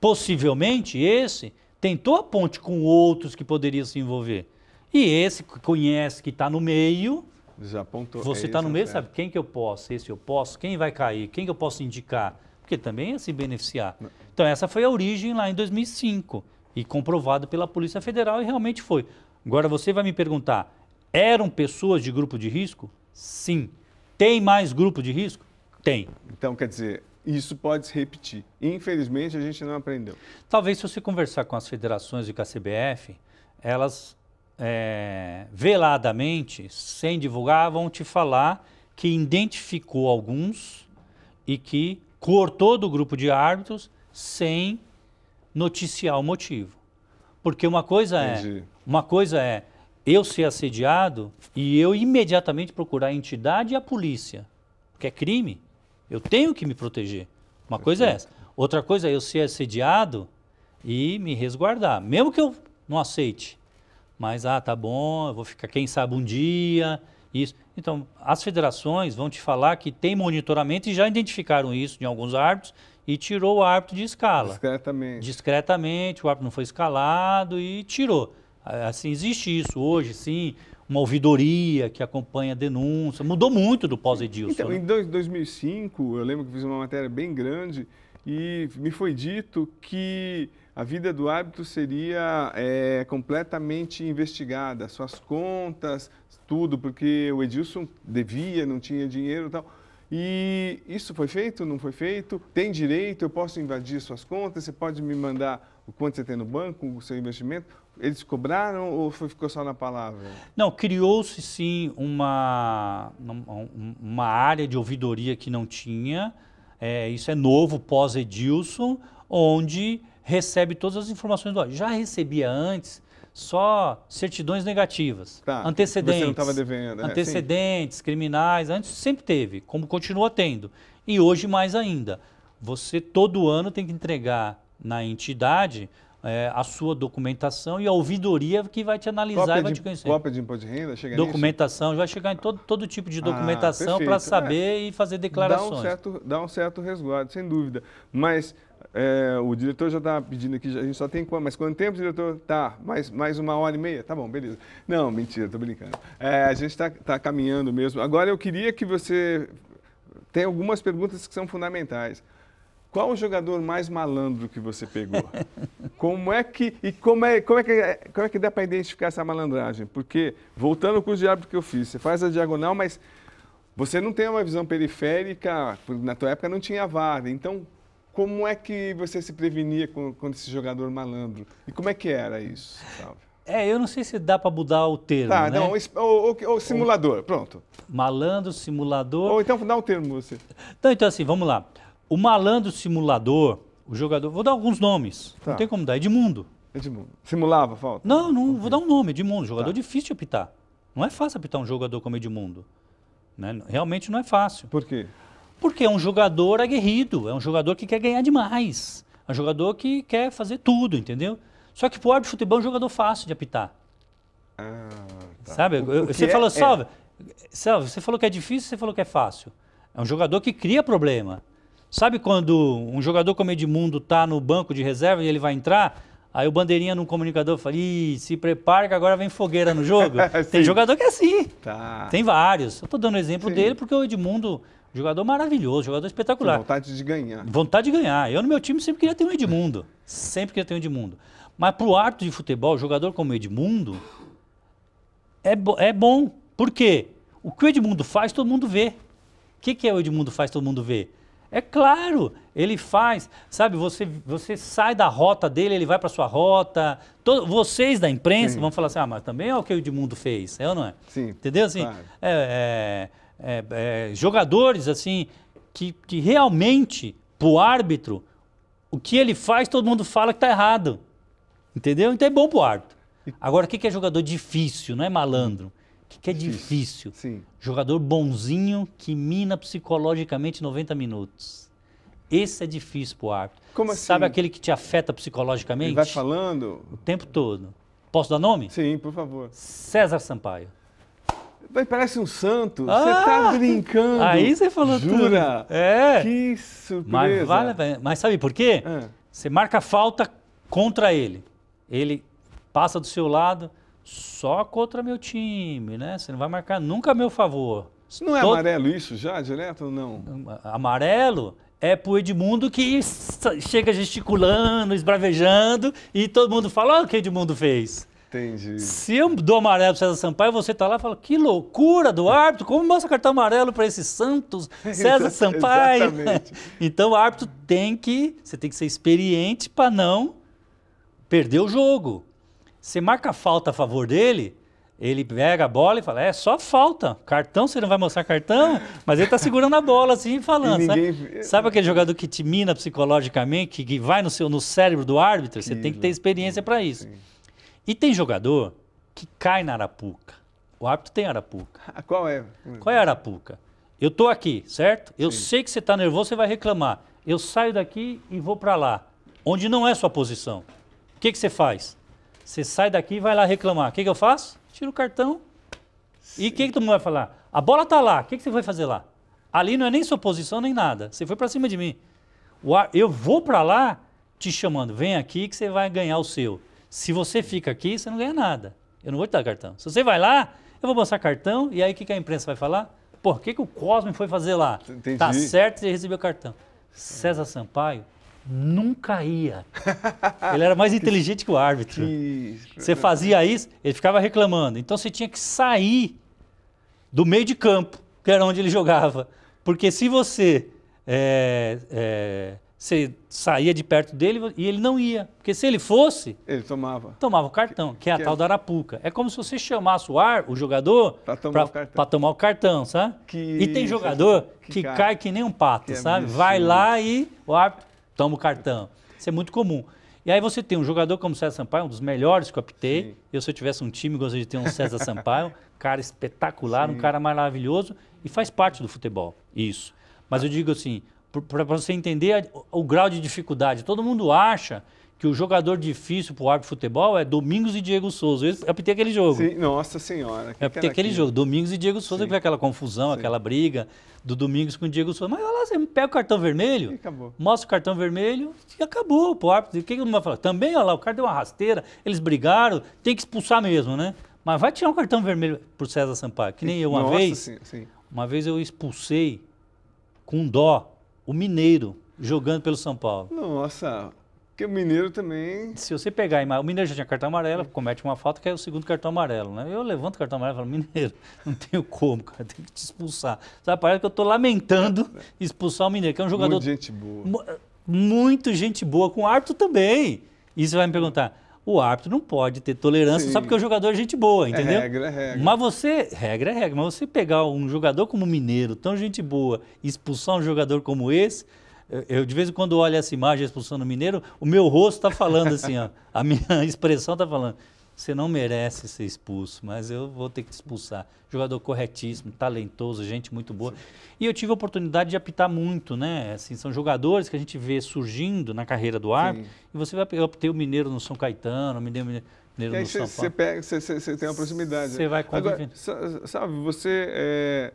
Possivelmente esse tentou a ponte com outros que poderiam se envolver. E esse que conhece, que está no meio. Já apontou. Você está é tá no meio, é. sabe quem que eu posso, esse eu posso, quem vai cair, quem que eu posso indicar. Porque também ia se beneficiar. Então essa foi a origem lá em 2005 e comprovado pela Polícia Federal e realmente foi. Agora você vai me perguntar, eram pessoas de grupo de risco? Sim. Tem mais grupo de risco? Tem. Então, quer dizer, isso pode se repetir. Infelizmente, a gente não aprendeu. Talvez se você conversar com as federações e com a CBF, elas é, veladamente, sem divulgar, vão te falar que identificou alguns e que cortou do grupo de árbitros sem noticiar o motivo. Porque uma coisa é, Entendi. é, uma coisa é eu ser assediado e eu imediatamente procurar a entidade e a polícia, porque é crime. Eu tenho que me proteger. Uma coisa é essa. Outra coisa é eu ser assediado e me resguardar, mesmo que eu não aceite. Mas ah, tá bom, eu vou ficar quem sabe um dia, isso. Então, as federações vão te falar que tem monitoramento e já identificaram isso em alguns árbitros e tirou o árbitro de escala. Discretamente. Discretamente, o árbitro não foi escalado e tirou. Assim, existe isso hoje, sim, uma ouvidoria que acompanha a denúncia. Mudou muito do pós-Edilson. Então, né? em 2005, eu lembro que fiz uma matéria bem grande e me foi dito que a vida do árbitro seria é, completamente investigada, suas contas, tudo, porque o Edilson devia, não tinha dinheiro e tal. E isso foi feito? Não foi feito? Tem direito? Eu posso invadir suas contas? Você pode me mandar o quanto você tem no banco, o seu investimento? Eles cobraram ou ficou só na palavra? Não, criou-se sim uma, uma área de ouvidoria que não tinha. É, isso é novo pós-Edilson, onde recebe todas as informações do Já recebia antes, só certidões negativas. Tá, antecedentes. Devendo, é, Antecedentes, Sim. criminais, antes sempre teve, como continua tendo. E hoje mais ainda. Você todo ano tem que entregar na entidade é, a sua documentação e a ouvidoria que vai te analisar cópia e vai de, te conhecer. Cópia de imposto de renda, chega Documentação, nisso? vai chegar em todo, todo tipo de ah, documentação ah, para é. saber é. e fazer declarações. Dá um, certo, dá um certo resguardo, sem dúvida. Mas é, o diretor já está pedindo aqui, a gente só tem mais quanto tempo, diretor? Tá, mais, mais uma hora e meia? Tá bom, beleza. Não, mentira, estou brincando. É, a gente está tá caminhando mesmo. Agora eu queria que você. Tem algumas perguntas que são fundamentais. Qual o jogador mais malandro que você pegou? <laughs> Como é que e como é, como é que como é que dá para identificar essa malandragem? Porque voltando com o diabo que eu fiz, você faz a diagonal, mas você não tem uma visão periférica, na tua época não tinha VAR. Então, como é que você se prevenia quando esse jogador malandro? E como é que era isso, Salve? É, eu não sei se dá para mudar o termo. Tá, né? não, ou, ou, ou simulador, ou, pronto. Malandro, simulador. Ou então dá o um termo você. Então, então, assim, vamos lá. O malandro simulador, o jogador. Vou dar alguns nomes. Tá. Não tem como dar. Edmundo. Edmundo. Simulava, falta? Não, não, okay. vou dar um nome, Edmundo. Jogador tá. difícil de apitar. Não é fácil apitar um jogador como Edmundo. Né? Realmente não é fácil. Por quê? Porque é um jogador é aguerrido, é um jogador que quer ganhar demais, é um jogador que quer fazer tudo, entendeu? Só que pro árbitro de futebol é um jogador fácil de apitar. Ah, tá. Sabe? O, o você é, falou, é. Salve, é... você falou que é difícil, você falou que é fácil. É um jogador que cria problema. Sabe quando um jogador como Edmundo tá no banco de reserva e ele vai entrar, aí o bandeirinha no comunicador fala, Ih, se prepara que agora vem fogueira no jogo? <laughs> Tem jogador que é assim. Tá. Tem vários. Eu tô dando exemplo Sim. dele porque o Edmundo Jogador maravilhoso, jogador espetacular. Com vontade de ganhar. Vontade de ganhar. Eu no meu time sempre queria ter um Edmundo. sempre queria ter um Edmundo. Mas para o árbitro de futebol, jogador como o Edmundo, é, bo é bom. Por quê? O que o Edmundo faz, todo mundo vê. O que, que é o Edmundo faz, todo mundo vê? É claro, ele faz, sabe? Você, você sai da rota dele, ele vai para sua rota. Todo, vocês da imprensa Sim. vão falar assim, ah, mas também é o que o Edmundo fez, é ou não é? Sim. Entendeu? Assim, claro. é, é é, é, jogadores assim que, que realmente, pro árbitro, o que ele faz, todo mundo fala que tá errado. Entendeu? Então é bom pro árbitro. Agora, o que, que é jogador difícil, não é malandro? O que, que é difícil? Sim. Jogador bonzinho que mina psicologicamente 90 minutos. Esse é difícil pro árbitro. Como assim? Sabe aquele que te afeta psicologicamente? Ele vai falando? O tempo todo. Posso dar nome? Sim, por favor. César Sampaio. Mas parece um santo. Ah, você tá brincando. Aí você falou Jura? tudo. É. Que surpresa. Mas, vale, mas sabe por quê? É. Você marca falta contra ele. Ele passa do seu lado só contra meu time, né? Você não vai marcar nunca a meu favor. Não é Todo... amarelo isso já, direto ou não? Amarelo? é pro Edmundo que chega gesticulando, esbravejando, e todo mundo fala: olha o que Edmundo fez. Entendi. Se eu dou amarelo pro César Sampaio, você tá lá e fala, que loucura do árbitro, como mostra cartão amarelo para esse santos, <laughs> César Sampaio. Exatamente. <laughs> então o árbitro tem que, você tem que ser experiente para não perder o jogo. Você marca falta a favor dele, ele pega a bola e fala: é só falta. Cartão, você não vai mostrar cartão? Mas ele tá segurando a bola assim <laughs> falando, e falando. Ninguém... Sabe aquele jogador que te mina psicologicamente, que vai no, seu, no cérebro do árbitro? Você tem que ter experiência para isso. Sim. E tem jogador que cai na arapuca. O árbitro tem arapuca. Ah, qual é? Qual é a arapuca? Eu tô aqui, certo? Eu Sim. sei que você tá nervoso, você vai reclamar. Eu saio daqui e vou para lá, onde não é sua posição. O que, que você faz? Você sai daqui e vai lá reclamar. O que, que eu faço? Tiro o cartão. Sim. E o que, que todo mundo vai falar? A bola tá lá, o que, que você vai fazer lá? Ali não é nem sua posição nem nada. Você foi para cima de mim. Eu vou para lá te chamando, vem aqui que você vai ganhar o seu. Se você fica aqui, você não ganha nada. Eu não vou te dar cartão. Se você vai lá, eu vou mostrar cartão e aí o que, que a imprensa vai falar? Por que, que o Cosme foi fazer lá? Entendi. Tá certo, você recebeu cartão. César Sampaio nunca ia. <laughs> Ele era mais inteligente que o árbitro. Você fazia isso, ele ficava reclamando. Então você tinha que sair do meio de campo, que era onde ele jogava. Porque se você é, é, você saía de perto dele e ele não ia. Porque se ele fosse. Ele tomava. Tomava o cartão, que é a que tal é... da Arapuca. É como se você chamasse o ar, o jogador, para tomar, tomar, o cartão, sabe? Que... E tem jogador que, que cai. que nem um pato, que sabe? É Vai lá e o ar toma o cartão. Isso é muito comum. E aí você tem um jogador como o César Sampaio, um dos melhores que eu optei. Eu, se eu tivesse um time, gostaria de ter um César Sampaio, <laughs> cara espetacular, Sim. um cara maravilhoso, e faz parte do futebol. Isso. Mas eu digo assim, para você entender o, grau de dificuldade. Todo mundo acha que o jogador difícil para o árbitro de futebol é Domingos e Diego Souza. Eu apitei aquele jogo. Sim, nossa senhora. Eu apitei aquele aqui? jogo. Domingos e Diego Souza, que aquela confusão, Sim. aquela briga do Domingos com o Diego Souza. Mas olha lá, você pega o cartão vermelho, mostra o cartão vermelho e acabou para o árbitro. O que ele vai falar? Também, olha lá, o cara deu uma rasteira, eles brigaram, tem que expulsar mesmo, né? Mas vai tirar um cartão vermelho para o César Sampaio. Que nem eu uma nossa, vez. Sim, sim. Uma vez eu expulsei com dó o Mineiro jogando pelo São Paulo. Nossa, porque o Mineiro também. Se você pegar a o Mineiro já tinha cartão amarelo, comete uma falta que é o segundo cartão amarelo, né? Eu levanto o cartão amarelo e falo, Mineiro, <laughs> não tenho como, cara, tem que te expulsar. Sabe, parece que eu estou lamentando <laughs> expulsar o Mineiro, que é um jogador. Muito gente boa. muito gente boa, com o Arthur também. E você vai me perguntar, o árbitro não pode ter tolerância Sim. só porque o jogador é gente boa, é entendeu? É regra, é regra. Mas você, regra é regra, mas você pegar um jogador como Mineiro, tão gente boa, e expulsar um jogador como esse, eu de vez em quando olho essa imagem expulsando o Mineiro, o meu rosto está falando assim, ó, a minha <laughs> expressão está falando, você não merece ser expulso, mas eu vou ter que te expulsar. Jogador corretíssimo, talentoso, gente muito boa. Sim. E eu tive a oportunidade de apitar muito, né? Assim, são jogadores que a gente vê surgindo na carreira do árbitro. E você vai ter o Mineiro no São Caetano, o Mineiro, Mineiro São Paulo. você você tem uma proximidade. Você né? vai convivendo. sabe, você é,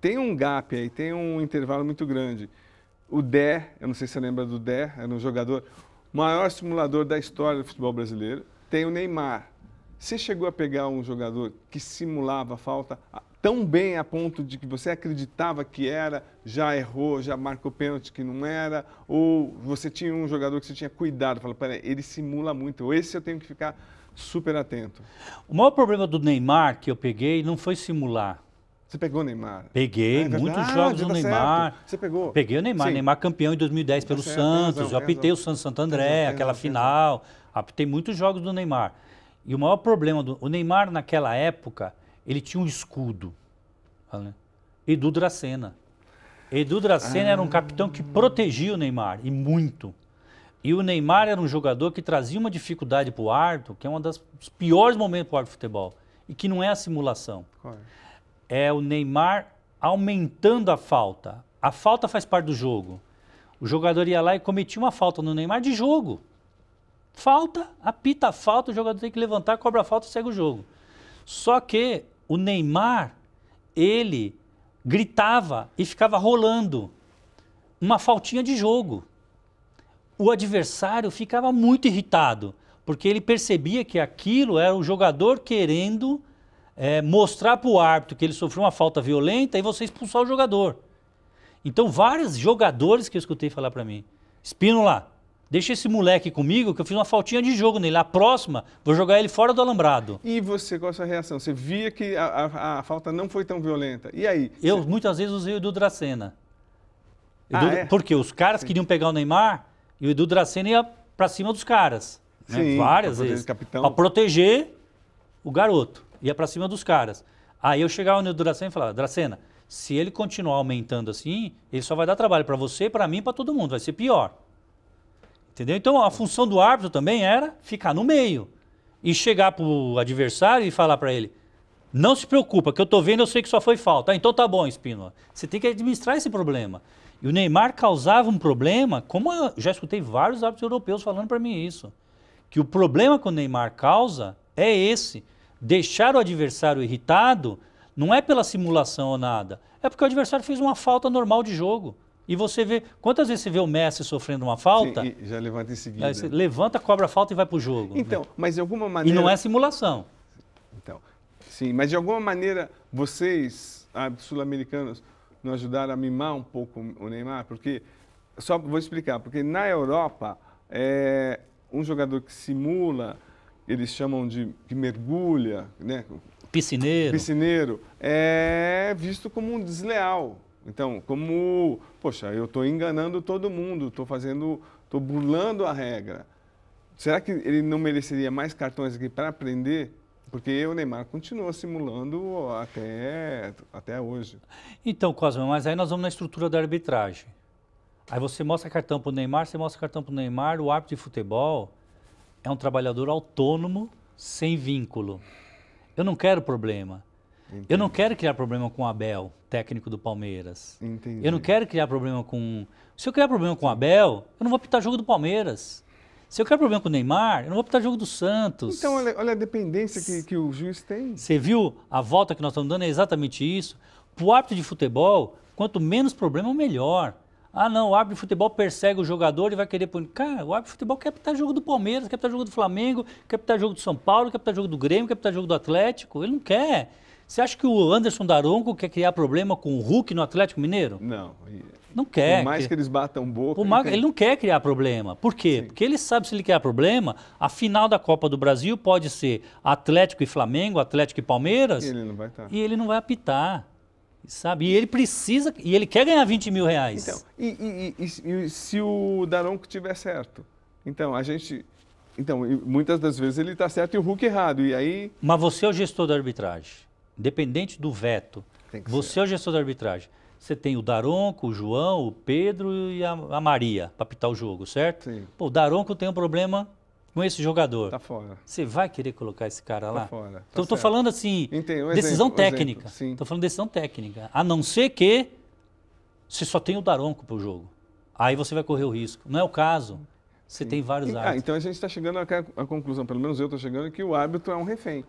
tem um gap aí, tem um intervalo muito grande. O Dé, eu não sei se você lembra do Dé, era um jogador, maior simulador da história do futebol brasileiro. Tem o Neymar. Você chegou a pegar um jogador que simulava falta tão bem a ponto de que você acreditava que era, já errou, já marcou pênalti que não era, ou você tinha um jogador que você tinha cuidado, falou, peraí, ele simula muito, esse eu tenho que ficar super atento. O maior problema do Neymar que eu peguei não foi simular. Você pegou o Neymar? Peguei, ah, é muitos jogos tá do tá Neymar. Certo. Você pegou? Peguei o Neymar, Sim. Neymar campeão em 2010 tá pelo tá certo, Santos, razão, eu apitei o Santos Santo André, razão, aquela final. Razão Apitei ah, muitos jogos do Neymar. E o maior problema do o Neymar naquela época, ele tinha um escudo. Né? Edu Dracena. Edu Dracena ah. era um ah. capitão que protegia o Neymar, e muito. E o Neymar era um jogador que trazia uma dificuldade para o árbitro, que é um dos piores momentos para o árbitro de futebol, e que não é a simulação. Claro. É o Neymar aumentando a falta. A falta faz parte do jogo. O jogador ia lá e cometia uma falta no Neymar de jogo. Falta, apita a falta, o jogador tem que levantar, cobra a falta e segue o jogo. Só que o Neymar, ele gritava e ficava rolando uma faltinha de jogo. O adversário ficava muito irritado, porque ele percebia que aquilo era o jogador querendo é, mostrar para o árbitro que ele sofreu uma falta violenta e você expulsar o jogador. Então, vários jogadores que eu escutei falar para mim, lá, deixa esse moleque comigo que eu fiz uma faltinha de jogo nele. A próxima, vou jogar ele fora do alambrado. E você, qual a sua reação? Você via que a, a, a falta não foi tão violenta. E aí? Eu você... muitas vezes usei o Edu Dracena. Ah, Edu... Ah, é? Porque os caras Sim. queriam pegar o Neymar e o Edu Dracena ia para cima dos caras. Né? Sim, Várias pra vezes. Para proteger o garoto. Ia para cima dos caras. Aí eu chegava no Edu Dracena e falava, Dracena, se ele continuar aumentando assim, ele só vai dar trabalho para você, para mim e para todo mundo. Vai ser pior. Entendeu? Então a função do árbitro também era ficar no meio e chegar para o adversário e falar para ele: não se preocupa, que eu estou vendo, eu sei que só foi falta. Ah, então tá bom, Espínola. Você tem que administrar esse problema. E o Neymar causava um problema, como eu já escutei vários árbitros europeus falando para mim isso, que o problema que o Neymar causa é esse, deixar o adversário irritado não é pela simulação ou nada, é porque o adversário fez uma falta normal de jogo. E você vê, quantas vezes você vê o Messi sofrendo uma falta? Sim, já levanta em seguida. levanta, cobra a falta e vai para o jogo. Né? Então, mas de alguma maneira. E não é simulação. Então, sim, mas de alguma maneira vocês, ah, sul-americanos, não ajudaram a mimar um pouco o Neymar? Porque, só vou explicar, porque na Europa, é, um jogador que simula, eles chamam de que mergulha, né? Piscineiro. Piscineiro, é visto como um desleal. Então, como, poxa, eu estou enganando todo mundo, estou fazendo, estou burlando a regra. Será que ele não mereceria mais cartões aqui para aprender? Porque o Neymar continua simulando até, até hoje. Então, Cosme, mas aí nós vamos na estrutura da arbitragem. Aí você mostra cartão para o Neymar, você mostra cartão para o Neymar, o árbitro de futebol é um trabalhador autônomo, sem vínculo. Eu não quero problema. Entendi. Eu não quero criar problema com o Abel técnico do Palmeiras. Entendi. Eu não quero criar problema com. Se eu criar problema com o Abel, eu não vou apitar jogo do Palmeiras. Se eu criar problema com o Neymar, eu não vou apitar jogo do Santos. Então, olha, olha a dependência que, que, o juiz tem. Você viu? A volta que nós estamos dando é exatamente isso. Para o árbitro de futebol, quanto menos problema, melhor. Ah, não, o árbitro de futebol persegue o jogador e vai querer punir. Cara, o árbitro de futebol quer apitar jogo do Palmeiras, quer apitar jogo do Flamengo, quer apitar jogo do São Paulo, quer apitar jogo do Grêmio, quer apitar jogo do Atlético. Ele não quer você acha que o Anderson Daronco quer criar problema com o Hulk no Atlético Mineiro? Não. Não quer. Por mais que, que eles batam boca. Por mais... Ele não quer criar problema. Por quê? Sim. Porque ele sabe se ele criar problema, a final da Copa do Brasil pode ser Atlético e Flamengo, Atlético e Palmeiras. E ele não vai estar. Tá. E ele não vai apitar. Sabe? E ele precisa. E ele quer ganhar 20 mil reais. Então, e, e, e se o Daronco tiver certo? Então, a gente. Então, muitas das vezes ele está certo e o Hulk errado. E aí. Mas você é o gestor da arbitragem independente do veto, você ser. é o gestor da arbitragem. Você tem o Daronco, o João, o Pedro e a, a Maria para pitar o jogo, certo? Sim. Pô, o Daronco tem um problema com esse jogador. Tá fora. Você vai querer colocar esse cara tá lá? Fora. Tá então, estou falando assim, Entendi, um decisão exemplo, técnica. Estou falando decisão técnica. A não ser que você só tem o Daronco para o jogo. Aí você vai correr o risco. Não é o caso. Você Sim. tem vários ah, árbitros. Ah, então a gente está chegando à conclusão, pelo menos eu estou chegando, que o árbitro é um refém.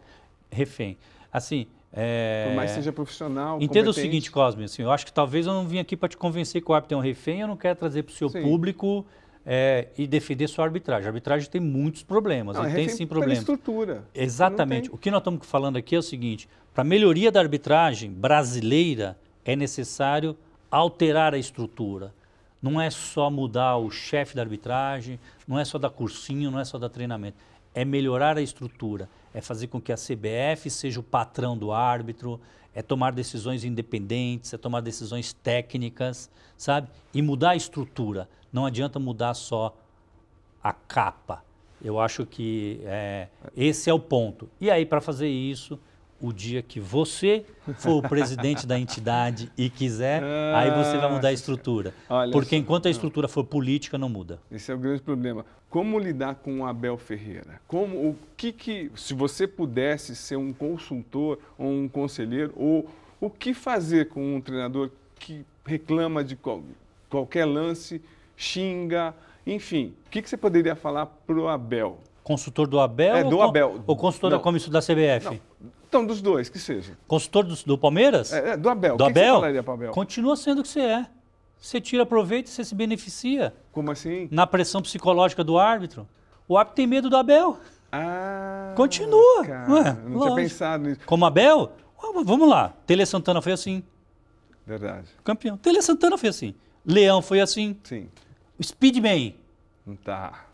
Refém. Assim, é... Por mais que seja profissional. Entenda o seguinte, Cosme, assim, eu acho que talvez eu não vim aqui para te convencer que o árbitro é um refém, eu não quero trazer para o seu Sim. público é, e defender sua arbitragem. A arbitragem tem muitos problemas, não, é tem sim problemas. estrutura. Exatamente. O que nós estamos falando aqui é o seguinte: para a melhoria da arbitragem brasileira é necessário alterar a estrutura. Não é só mudar o chefe da arbitragem, não é só dar cursinho, não é só dar treinamento. É melhorar a estrutura é fazer com que a CBF seja o patrão do árbitro, é tomar decisões independentes, é tomar decisões técnicas, sabe? E mudar a estrutura. Não adianta mudar só a capa. Eu acho que é, esse é o ponto. E aí, para fazer isso, o dia que você for o presidente da entidade e quiser, ah, aí você vai mudar a estrutura. Porque enquanto a ah. estrutura for política, não muda. Esse é o grande problema. Como lidar com o Abel Ferreira? Como, o que que, se você pudesse ser um consultor ou um conselheiro, ou o que fazer com um treinador que reclama de qual, qualquer lance, xinga, enfim, o que, que você poderia falar para o Abel? Consultor do Abel? É, do ou Abel. Ou consultor não. da comissão da CBF? Não. Então, dos dois, que seja. Consultor do, do Palmeiras? É, é, do Abel. Do o que Abel? Que você falaria para Abel? Continua sendo o que você é. Você tira proveito e você se beneficia. Como assim? Na pressão psicológica do árbitro. O árbitro tem medo do Abel. Ah. Continua. Cara, Ué, não é? lógico. tinha pensado nisso. Como Abel? Vamos lá. Tele Santana foi assim. Verdade. Campeão. Tele Santana foi assim. Leão foi assim. Sim. Speedman. Tá.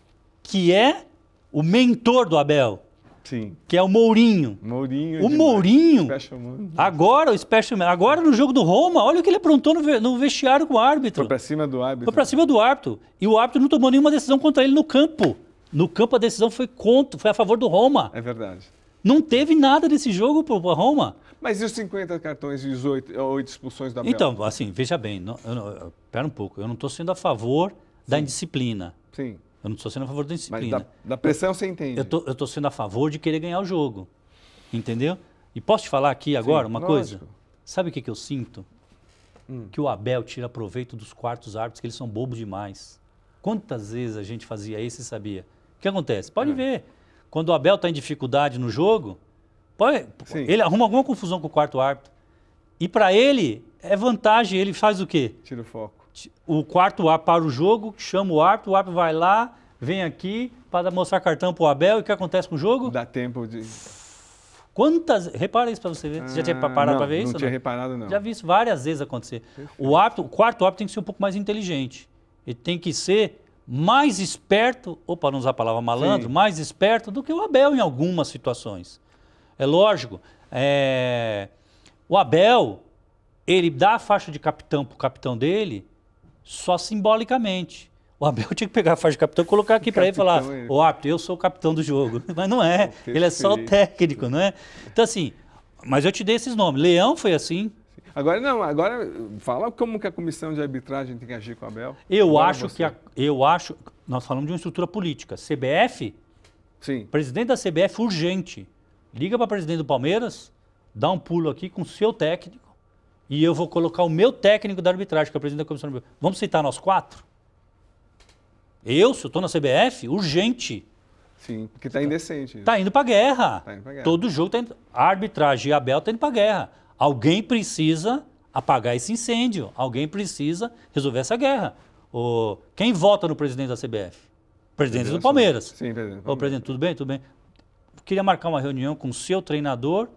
Que é o mentor do Abel. Sim. Que é o Mourinho. Mourinho. O Mourinho. Mourinho. Agora o Special Agora no jogo do Roma, olha o que ele aprontou no, vestiário com o árbitro. Foi pra cima do árbitro. Foi pra cima do árbitro. E o árbitro não tomou nenhuma decisão contra ele no campo. No campo a decisão foi contra, foi a favor do Roma. É verdade. Não teve nada desse jogo pro Roma. Mas e os 50 cartões e os 8, 8 expulsões da Abel. Então, assim, veja bem, não, eu, eu, pera um pouco. Eu não estou sendo a favor Sim. da indisciplina. Sim. Eu não estou sendo a favor da disciplina. Mas da, da pressão você entende. Eu tô, estou sendo a favor de querer ganhar o jogo. Entendeu? E posso te falar aqui agora Sim, uma lógico. coisa? Sabe o que, que eu sinto? Hum. Que o Abel tira proveito dos quartos árbitros, que eles são bobos demais. Quantas vezes a gente fazia isso e sabia? O que acontece? Pode é. ver. Quando o Abel está em dificuldade no jogo, pode, ele arruma alguma confusão com o quarto árbitro. E para ele, é vantagem. Ele faz o quê? Tira o foco o quarto árbitro para o jogo, chama o árbitro, o árbitro vai lá, vem aqui para mostrar cartão para o Abel e o que acontece com o jogo? Dá tempo de. Quantas. Repara isso para você ver. Você já tinha ah, parado para ver não isso? Não tinha né? reparado, não. Já vi isso várias vezes acontecer. O, árbitro, o quarto árbitro tem que ser um pouco mais inteligente. Ele tem que ser mais esperto, ou para não usar a palavra malandro, Sim. mais esperto do que o Abel em algumas situações. É lógico. É... O Abel, ele dá a faixa de capitão para o capitão dele só simbolicamente. O Abel <laughs> tinha que pegar a faixa de capitão e colocar aqui para ele falar: é. Ô árbitro, eu sou o capitão do jogo. <laughs> Mas não é, é ele é só o técnico, não é? Então, assim, mas eu te dei esses nomes. Leão foi assim. Agora não, agora fala como que a comissão de arbitragem tem que agir com o Abel. Eu agora acho você. que a, eu acho, nós falamos de uma estrutura política, CBF? Sim. Presidente da CBF urgente. Liga para o presidente do Palmeiras, dá um pulo aqui com o seu técnico e eu vou colocar o meu técnico da arbitragem, que é o presidente da Comissão arbitragem. Vamos citar nós quatro? Eu, se eu estou na CBF, urgente. Sim, porque está indecente. Está indo para guerra. Tá indo guerra. Todo jogo está indo. A arbitragem e a Abel estão tá indo para guerra. Alguém precisa apagar esse incêndio. Alguém precisa resolver essa guerra. O... Quem vota no presidente da CBF? presidente do Palmeiras. Sim, presidente. Ô, presidente, tudo bem? Tudo bem. Queria marcar uma reunião com o seu treinador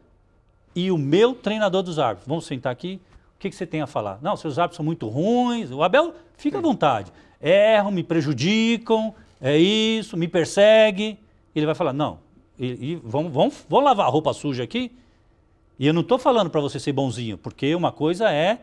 e o meu treinador dos árbitros. Vamos sentar aqui. O que, que você tem a falar? Não, seus árbitros são muito ruins. O Abel fica Sim. à vontade. Erram, me prejudicam, é isso, me persegue. Ele vai falar: não, e, e vamos, vamos, vamos lavar a roupa suja aqui. E eu não estou falando para você ser bonzinho, porque uma coisa é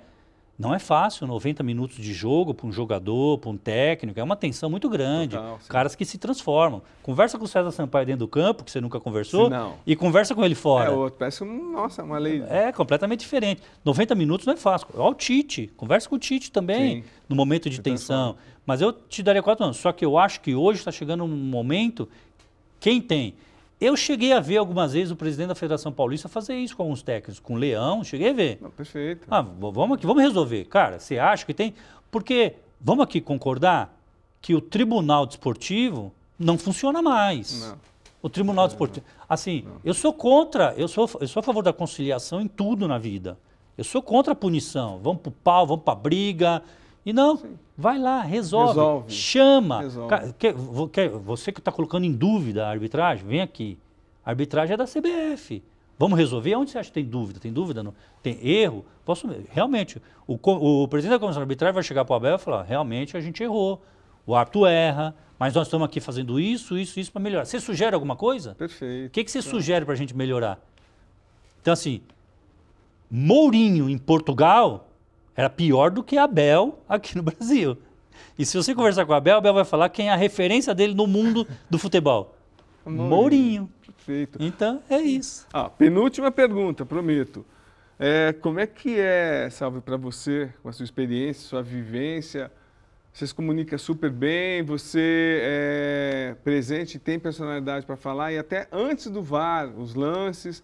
não é fácil 90 minutos de jogo para um jogador, para um técnico. É uma tensão muito grande. Total, Caras que se transformam. Conversa com o César Sampaio dentro do campo, que você nunca conversou, sim, não. e conversa com ele fora. É outro. Parece um, nossa, uma lei. É, completamente diferente. 90 minutos não é fácil. Olha o Tite. Conversa com o Tite também, sim. no momento de tensão. Mas eu te daria quatro anos. Só que eu acho que hoje está chegando um momento. Quem tem eu cheguei a ver algumas vezes o presidente da Federação Paulista fazer isso com alguns técnicos, com o Leão, cheguei a ver. Não, perfeito. Ah, vamos aqui, vamos resolver. Cara, você acha que tem? Porque, vamos aqui concordar que o Tribunal Desportivo não funciona mais. Não. O Tribunal é, Desportivo. Assim, não. eu sou contra, eu sou, eu sou a favor da conciliação em tudo na vida. Eu sou contra a punição. Vamos para o pau, vamos para a briga, e não, Sim. vai lá, resolve, resolve. chama. Resolve. você que está colocando em dúvida a arbitragem, vem aqui. A arbitragem é da CBF. Vamos resolver? Onde você acha que tem dúvida? Tem dúvida? Não? Tem erro? Posso Realmente, o, o, presidente da comissão arbitrária vai chegar para o Abel e falar: realmente a gente errou, o árbitro erra, mas nós estamos aqui fazendo isso, isso, isso para melhorar. Você sugere alguma coisa? Perfeito. O que, que você sugere para a gente melhorar? Então, assim, Mourinho em Portugal era pior do que Abel aqui no <laughs> Brasil. E se você conversar com Abel, Abel vai falar quem é a referência dele no mundo do futebol. Mourinho. Mourinho. Perfeito. Então, é isso. Ah, penúltima pergunta, prometo. É, como é que é, Salve, para você, com a sua experiência, sua vivência? Você se comunica super bem, você é presente, tem personalidade para falar e até antes do VAR, os lances.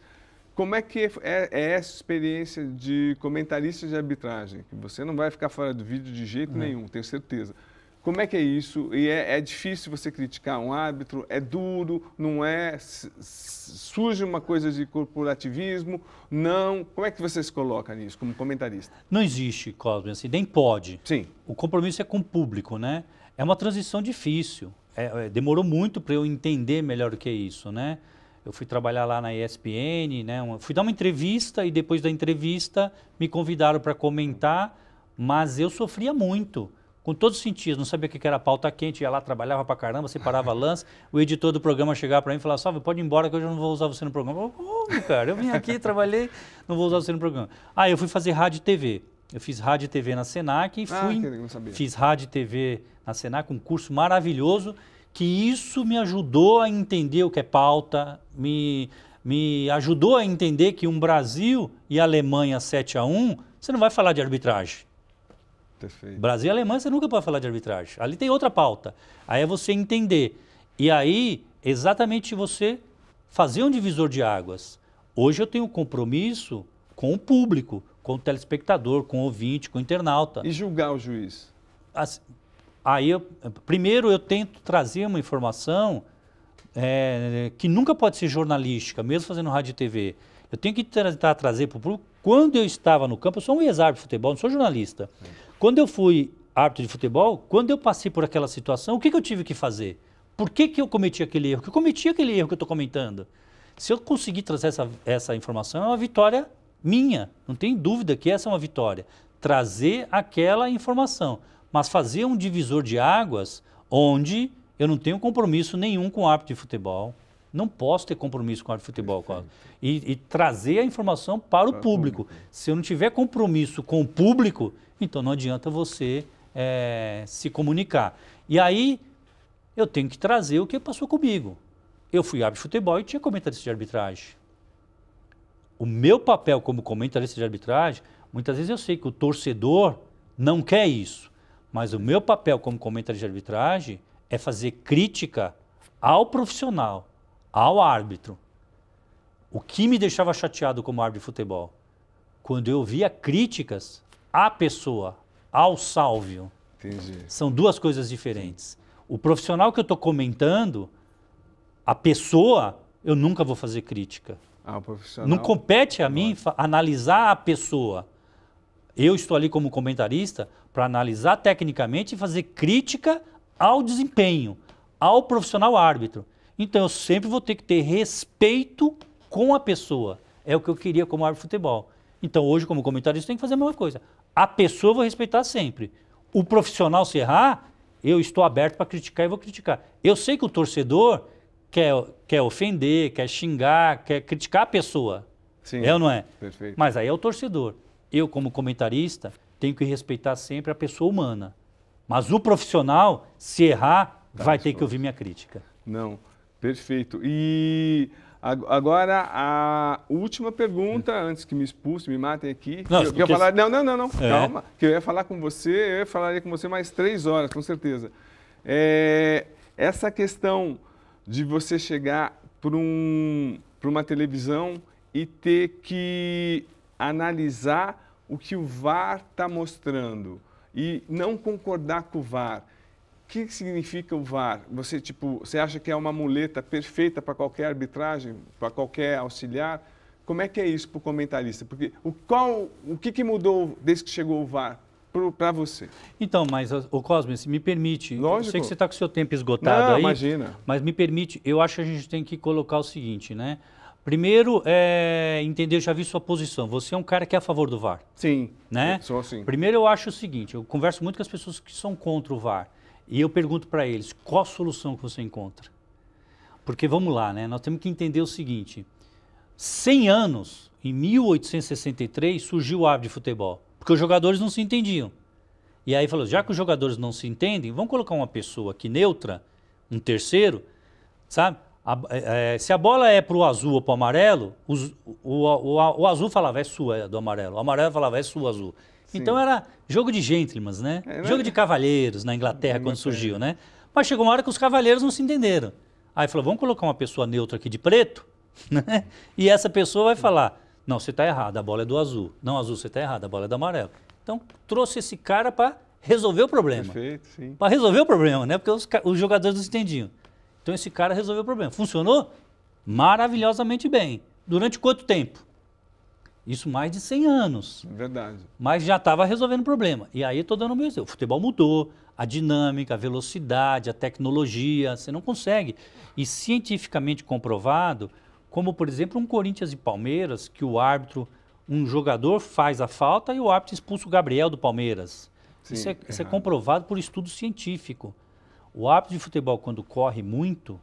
Como é que é, é, é, essa experiência de comentarista de arbitragem? Que você não vai ficar fora do vídeo de jeito uhum. nenhum, tenho certeza. Como é que é isso? E é, é, difícil você criticar um árbitro? É duro? Não é? Surge uma coisa de corporativismo? Não? Como é que você se coloca nisso como comentarista? Não existe, Cosme, assim, nem pode. Sim. O compromisso é com o público, né? É uma transição difícil. É, é demorou muito para eu entender melhor o que é isso, né? Eu fui trabalhar lá na ESPN, né? Uma, fui dar uma entrevista e depois da entrevista me convidaram para comentar, mas eu sofria muito com todos os sentidos, não sabia o que era pauta tá quente, ia lá, trabalhava para caramba, separava <laughs> lance, o editor do programa chegava para mim e falava, Salve, pode ir embora que hoje eu não vou usar você no programa. Eu falava, cara, eu vim aqui, <laughs> trabalhei, não vou usar você no programa. Aí ah, eu fui fazer rádio e TV. Eu fiz rádio e TV na Senac e ah, fui, ah, fiz rádio e TV na Senac, um curso maravilhoso que isso me ajudou a entender o que é pauta, me, me ajudou a entender que um Brasil e Alemanha 7 a 1, você não vai falar de arbitragem. Perfeito. Brasil e Alemanha você nunca pode falar de arbitragem. Ali tem outra pauta. Aí é você entender. E aí, exatamente você fazer um divisor de águas. Hoje eu tenho compromisso com o público, com o telespectador, com o ouvinte, com o internauta. E julgar o juiz? Assim, Aí, eu, primeiro, eu tento trazer uma informação é, que nunca pode ser jornalística, mesmo fazendo rádio e TV. Eu tenho que tentar trazer para o público. Quando eu estava no campo, eu sou um ex-árbitro de futebol, não sou jornalista. Quando eu fui árbitro de futebol, quando eu passei por aquela situação, o que, que eu tive que fazer? Por que, que eu cometi aquele erro? Que eu cometi aquele erro que eu estou comentando. Se eu conseguir trazer essa, essa informação, é uma vitória minha. Não tem dúvida que essa é uma vitória. Trazer aquela informação mas fazer um divisor de águas onde eu não tenho compromisso nenhum com o árbitro de futebol. Não posso ter compromisso com o árbitro de futebol, E, e, trazer a informação para o público. público. Se eu não tiver compromisso com o público, então não adianta você é, se comunicar. E aí eu tenho que trazer o que passou comigo. Eu fui árbitro de futebol e tinha comentarista de arbitragem. O meu papel como comentarista de arbitragem, muitas vezes eu sei que o torcedor não quer isso. Mas o meu papel como comentarista de arbitragem é fazer crítica ao profissional, ao árbitro. O que me deixava chateado como árbitro de futebol? Quando eu via críticas à pessoa, ao sálvio. Entendi. São duas coisas diferentes. O profissional que eu estou comentando, a pessoa, eu nunca vou fazer crítica. Ah, Não compete a mim analisar a pessoa. Eu estou ali como comentarista para analisar tecnicamente e fazer crítica ao desempenho, ao profissional árbitro. Então eu sempre vou ter que ter respeito com a pessoa. É o que eu queria como árbitro de futebol. Então hoje, como comentarista, eu tenho que fazer a mesma coisa. A pessoa eu vou respeitar sempre. O profissional se errar, eu estou aberto para criticar e vou criticar. Eu sei que o torcedor quer, quer ofender, quer xingar, quer criticar a pessoa. Sim. É ou não é? Perfeito. Mas aí é o torcedor eu, como comentarista, tenho que respeitar sempre a pessoa humana. Mas o profissional, se errar, tá, vai ter que ouvir minha crítica. Não, perfeito. E agora a última pergunta, é. antes que me expulse, me matem aqui. Não, eu, porque... eu falar... não, não, não, não. É. calma. Que eu ia falar com você, eu ia falar com você mais três horas, com certeza. É... essa questão de você chegar para um, uma televisão e ter que analisar o que o VAR está mostrando e não concordar com o VAR. O que significa o VAR? Você tipo, você acha que é uma muleta perfeita para qualquer arbitragem, para qualquer auxiliar? Como é que é isso para o comentarista? Porque o qual, o que, que mudou desde que chegou o VAR? para você. Então, mas o ah, Cosme, se me permite, Lógico. eu sei que você está com o seu tempo esgotado Não, aí. imagina. Mas me permite, eu acho que a gente tem que colocar o seguinte, né? Primeiro, é, entender, já vi sua posição. Você é um cara que é a favor do VAR. Sim. Né? Sou assim. Primeiro, eu acho o seguinte: eu converso muito com as pessoas que são contra o VAR. E eu pergunto para eles qual a solução que você encontra. Porque vamos lá, né? Nós temos que entender o seguinte: 100 anos, em 1863, surgiu o árbitro de futebol. Porque os jogadores não se entendiam. E aí falou: já que os jogadores não se entendem, vamos colocar uma pessoa aqui neutra, um terceiro, sabe? A, é, é, se a bola é para o azul ou para o amarelo, o, azul falava é sua é do amarelo, o amarelo falava é sua azul. Sim. Então era jogo de gentlemans, né? É, jogo de cavalheiros na Inglaterra é quando surgiu, é. né? Mas chegou uma hora que os cavalheiros não se entenderam. Aí falou, vamos colocar uma pessoa neutra aqui de preto, <laughs> né? E essa pessoa vai falar, não, você está errado, a bola é do azul. Não, azul, você está errado, a bola é do amarelo. Então trouxe esse cara para resolver o problema. Perfeito, sim. Para resolver o problema, né? Porque os, os jogadores não se entendiam. Então esse cara resolveu o problema. Funcionou? Maravilhosamente bem. Durante quanto tempo? Isso mais de 100 anos. É verdade. Mas já estava resolvendo o problema. E aí estou dando o meu exemplo. O futebol mudou, a dinâmica, a velocidade, a tecnologia, você não consegue. E cientificamente comprovado, como por exemplo um Corinthians e Palmeiras, que o árbitro, um jogador faz a falta e o árbitro expulsa o Gabriel do Palmeiras. Sim, isso, é, isso é comprovado por estudo científico. O árbitro de futebol, quando corre muito,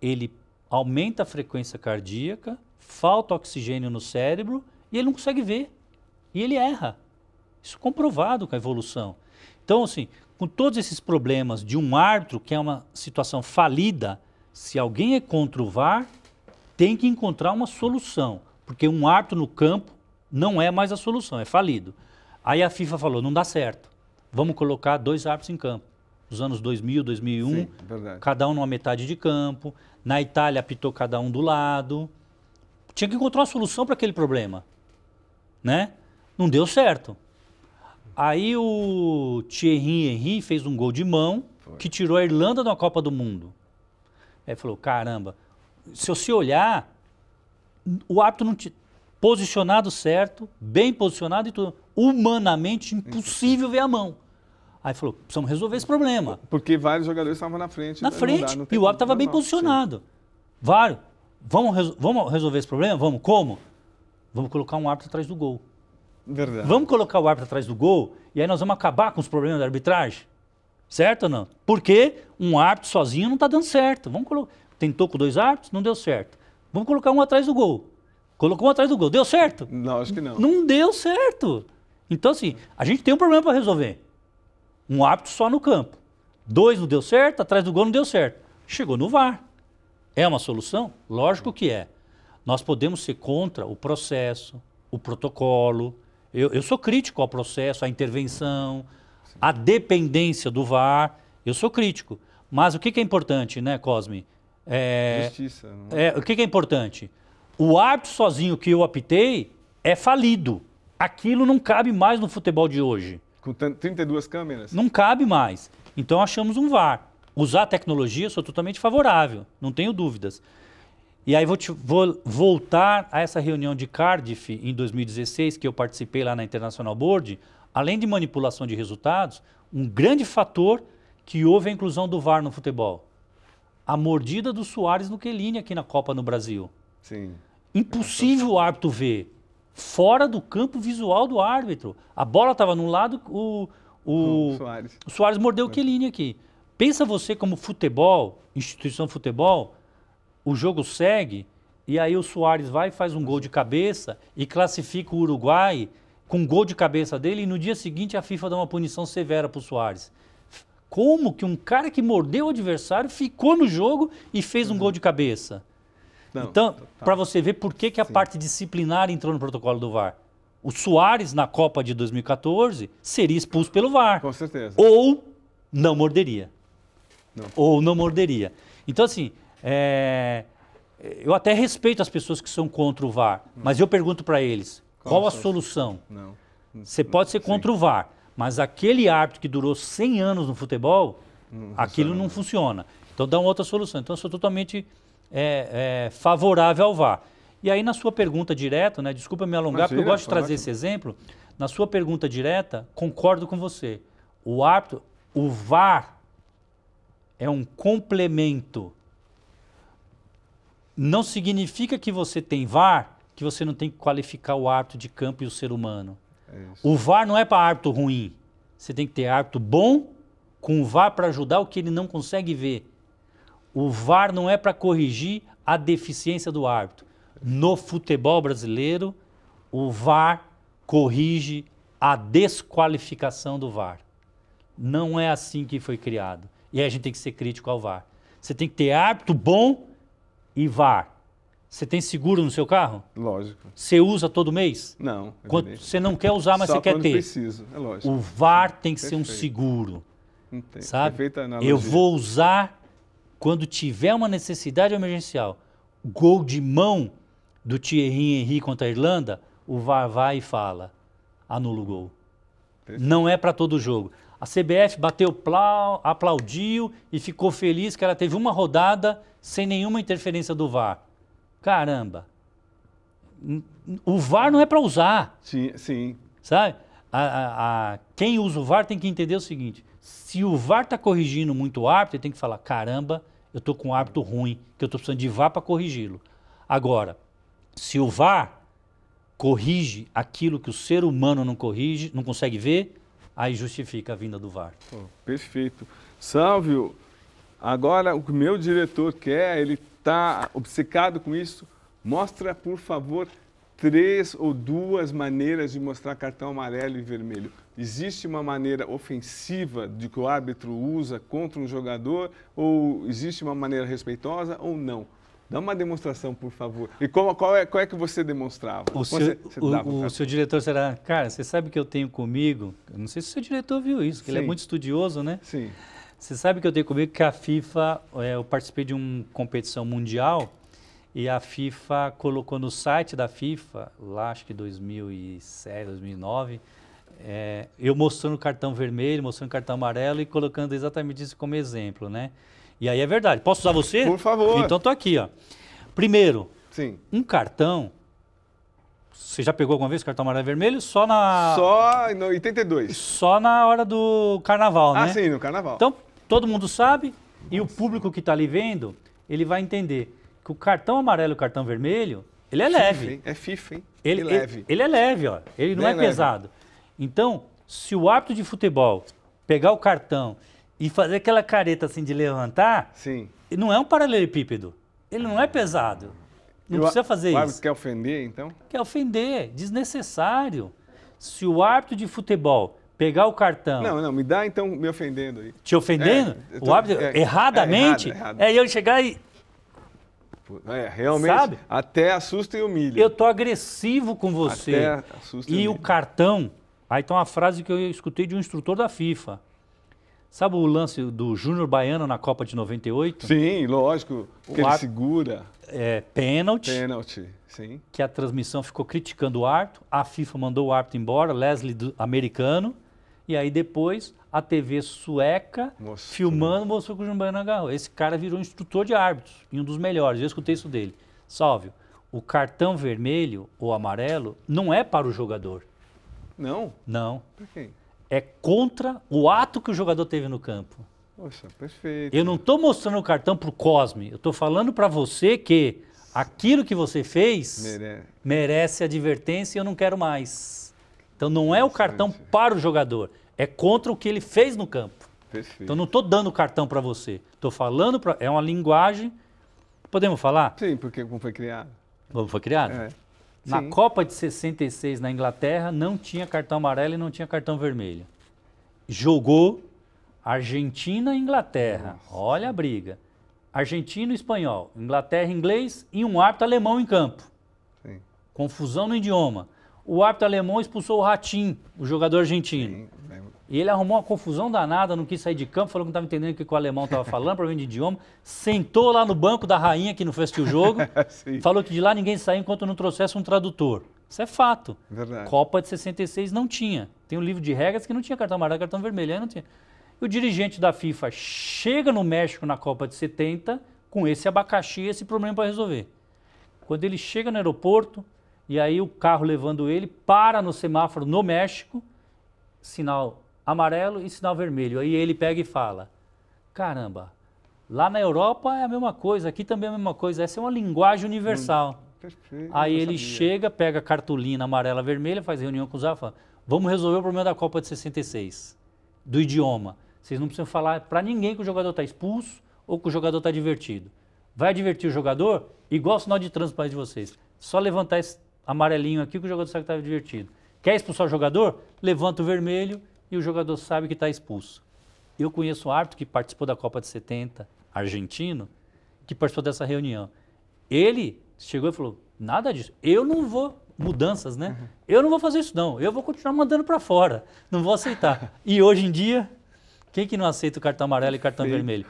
ele aumenta a frequência cardíaca, falta oxigênio no cérebro e ele não consegue ver. E ele erra. Isso é comprovado com a evolução. Então, assim, com todos esses problemas de um árbitro, que é uma situação falida, se alguém é contra o VAR, tem que encontrar uma solução. Porque um árbitro no campo não é mais a solução, é falido. Aí a FIFA falou: não dá certo. Vamos colocar dois árbitros em campo os anos 2000, 2001, Sim, cada um numa metade de campo. Na Itália apitou cada um do lado. Tinha que encontrar uma solução para aquele problema, né? Não deu certo. Aí o Thierry Henry fez um gol de mão Foi. que tirou a Irlanda da Copa do Mundo. Aí falou, caramba, se você olhar, o árbitro não te... posicionado certo, bem posicionado e tudo, humanamente impossível ver a mão. Aí falou, precisamos resolver esse problema. Porque vários jogadores estavam na frente. Na frente. e o árbitro estava bem posicionado. Sim. Vários. Vamos, vamos resolver esse problema? Vamos. Como? Vamos colocar um árbitro atrás do gol. Verdade. Vamos colocar o árbitro atrás do gol e aí nós vamos acabar com os problemas da arbitragem. Certo ou não? Porque um árbitro sozinho não está dando certo. Vamos Tentou com dois árbitros, não deu certo. Vamos colocar um atrás do gol. Colocou um atrás do gol. Deu certo? Não, acho que não. Não deu certo. Então, assim, a gente tem um problema para resolver. Um árbitro só no campo. Dois não deu certo, atrás do gol não deu certo. Chegou no VAR. É uma solução? Lógico que é. Nós podemos ser contra o processo, o protocolo. Eu, eu sou crítico ao processo, à intervenção, à dependência do VAR. Eu sou crítico. Mas o que, que é importante, né, Cosme? É, Justiça. Né? É, o que, que é importante? O árbitro sozinho que eu apitei é falido. Aquilo não cabe mais no futebol de hoje. Com 32 câmeras? Não cabe mais. Então achamos um VAR. Usar a tecnologia, sou totalmente favorável, não tenho dúvidas. E aí vou, te, vou, voltar a essa reunião de Cardiff em 2016, que eu participei lá na International Board. Além de manipulação de resultados, um grande fator que houve a inclusão do VAR no futebol. A mordida do Soares no Quelini aqui na Copa no Brasil. Sim. Impossível o árbitro ver fora do campo visual do árbitro. A bola estava num lado, o, o, o, Soares. o Soares mordeu o Quelini aqui. Pensa você como futebol, instituição futebol, o jogo segue e aí o Soares vai e faz um gol de cabeça e classifica o Uruguai com um gol de cabeça dele e no dia seguinte a FIFA dá uma punição severa para o Soares. Como que um cara que mordeu o adversário ficou no jogo e fez um uhum. gol de cabeça? Não, então, tá, tá. para você ver por que, que a Sim. parte disciplinar entrou no protocolo do VAR. O Soares, na Copa de 2014, seria expulso pelo VAR. Com certeza. Ou não morderia. Não. Ou não morderia. Então, assim, é... eu até respeito as pessoas que são contra o VAR, hum. mas eu pergunto para eles, qual, qual a solução? Não. Você pode ser contra Sim. o VAR, mas aquele árbitro que durou 100 anos no futebol, não aquilo funciona. não funciona. Então, dá uma outra solução. Então, eu sou totalmente é, é, favorável ao VAR. E aí, na sua pergunta direta, né, desculpa me alongar, porque eu gosto de trazer ótimo. esse exemplo. Na sua pergunta direta, concordo com você. O árbitro, o VAR é um complemento. Não significa que você tem VAR que você não tem que qualificar o árbitro de campo e o ser humano. É o VAR não é para árbitro ruim. Você tem que ter árbitro bom com o VAR para ajudar o que ele não consegue ver. O VAR não é para corrigir a deficiência do árbitro. No futebol brasileiro, o VAR corrige a desqualificação do VAR. Não é assim que foi criado. E aí a gente tem que ser crítico ao VAR. Você tem que ter árbitro bom e VAR. Você tem seguro no seu carro? Lógico. Você usa todo mês? Não. Quando, você não quer usar, mas Só você quer ter. Preciso, é lógico. O VAR tem que Perfeito. ser um seguro. Sabe? Eu vou usar quando tiver uma necessidade emergencial, gol de mão do Thierry Henry contra a Irlanda, o VAR vai e fala, anula o gol. Não é para todo jogo. A CBF bateu, plau, aplaudiu e ficou feliz que ela teve uma rodada sem nenhuma interferência do VAR. Caramba! O VAR não é para usar. Sim, sim. Sabe? A, a, a, quem usa o VAR tem que entender o seguinte: se o VAR está corrigindo muito o árbitro, ele tem que falar: caramba, eu estou com um árbitro ruim, que eu estou precisando de VAR para corrigi-lo. Agora, se o VAR corrige aquilo que o ser humano não corrige, não consegue ver, aí justifica a vinda do VAR. Oh, perfeito. Sálvio, agora o que meu diretor quer, ele está obcecado com isso. Mostra, por favor, três ou duas maneiras de mostrar cartão amarelo e vermelho. Existe uma maneira ofensiva de que o árbitro usa contra um jogador ou existe uma maneira respeitosa ou não? Dá uma demonstração, por favor. E qual, qual, é, qual é, que você demonstrava? O, seu, você, você o, o seu, diretor será, cara, você sabe que eu tenho comigo, eu não sei se o seu diretor viu isso, que ele é muito estudioso, né? Sim. Você sabe que eu tenho comigo que a FIFA, é, eu participei de uma competição mundial e a FIFA colocou no site da FIFA, lá acho que 2007, 2009, é, eu mostrando o cartão vermelho, mostrando o cartão amarelo e colocando exatamente isso como exemplo, né? E aí é verdade. Posso usar você? Por favor. Então tô aqui, ó. Primeiro, Sim. um cartão. Você já pegou alguma vez o cartão amarelo e vermelho? Só na. Só em 82. Só na hora do carnaval, ah, né? Ah, sim, no carnaval. Então, todo mundo sabe Nossa. e o público que está ali vendo, ele vai entender que o cartão amarelo e o cartão vermelho, ele é FIFA, leve. Hein? É FIFA, hein? Ele, ele, leve. ele é leve, ó. Ele não é leve. pesado. Então, se o árbitro de futebol pegar o cartão e fazer aquela careta assim de levantar, Sim. não é um paralelepípedo. Ele não é pesado. Não e precisa fazer o isso. O quer ofender, então? Quer ofender, desnecessário. Se o árbitro de futebol pegar o cartão. Não, não, me dá então me ofendendo aí. Te ofendendo? É, tô, o árbitro, é, é, erradamente, é, errado, é errado. é eu chegar e Tipo, é, realmente. Sabe? Até assusta e humilha. Eu tô agressivo com você. Até assusta e, o cartão. Aí tem uma frase que eu escutei de um instrutor da FIFA. Sabe o lance do Júnior Baiano na Copa de 98? Sim, lógico. Que ele segura. É, pênalti. Pênalti, sim. Que a transmissão ficou criticando o árbitro. A FIFA mandou o árbitro embora, Leslie do, americano. E aí depois a TV sueca Nossa. filmando o Bolsonaro Jumbano agarrou. Esse cara virou um instrutor de árbitros e um dos melhores. Eu escutei isso dele. Salve, o cartão vermelho ou amarelo não é para o jogador. Não? Não. Por quem? É contra o ato que o jogador teve no campo. Poxa, perfeito. Eu não estou mostrando o cartão para o Cosme. Eu estou falando para você que aquilo que você fez merece. merece advertência e eu não quero mais. Então não é o cartão para o jogador, é contra o que ele fez no campo. Perfeito. Então não estou dando cartão para você. Estou falando para. É uma linguagem. Podemos falar? Sim, porque como foi criado. Como foi criado? É. Na Sim. Copa de 66 na Inglaterra não tinha cartão amarelo e não tinha cartão vermelho. Jogou Argentina e Inglaterra. Nossa. Olha a briga. Argentino e espanhol, Inglaterra e inglês e um árbitro alemão em campo. Sim. Confusão no idioma. O árbitro alemão expulsou o Ratim, o jogador argentino. Sim, e ele arrumou uma confusão danada, não quis sair de campo, falou que não estava entendendo o que o alemão estava falando, problema de idioma. Sentou lá no banco da rainha que não fez o jogo, <laughs> falou que de lá ninguém saía enquanto não trouxesse um tradutor. Isso é fato. Verdade. Copa de 66 não tinha. Tem um livro de regras que não tinha cartão amarelo, cartão vermelho, aí não tinha. E o dirigente da FIFA chega no México na Copa de 70 com esse abacaxi, esse problema para resolver. Quando ele chega no aeroporto, e aí o carro levando ele para no semáforo no México, sinal amarelo e sinal vermelho. Aí ele pega e fala: caramba, lá na Europa é a mesma coisa, aqui também é a mesma coisa. Essa é uma linguagem universal. Hum, Aí ele sabia. chega, pega a cartolina amarela, vermelha, faz reunião com o Zafa: Vamos resolver o problema da Copa de 66, do idioma. Vocês não precisam falar para ninguém que o jogador está expulso ou que o jogador está divertido. Vai divertir o jogador, igual o sinal de trânsito para de vocês. Só levantar esse amarelinho aqui que o jogador sabe que está divertido. Quer expulsar o jogador? Levanta o vermelho e o jogador sabe que está expulso. Eu conheço o árbitro que participou da Copa de 70, argentino, que participou dessa reunião. Ele chegou e falou: nada disso, eu não vou mudanças, né? Uhum. Eu não vou fazer isso não, eu vou continuar mandando para fora, não vou aceitar. <laughs> e hoje em dia, quem que não aceita o cartão amarelo e cartão Feito. vermelho?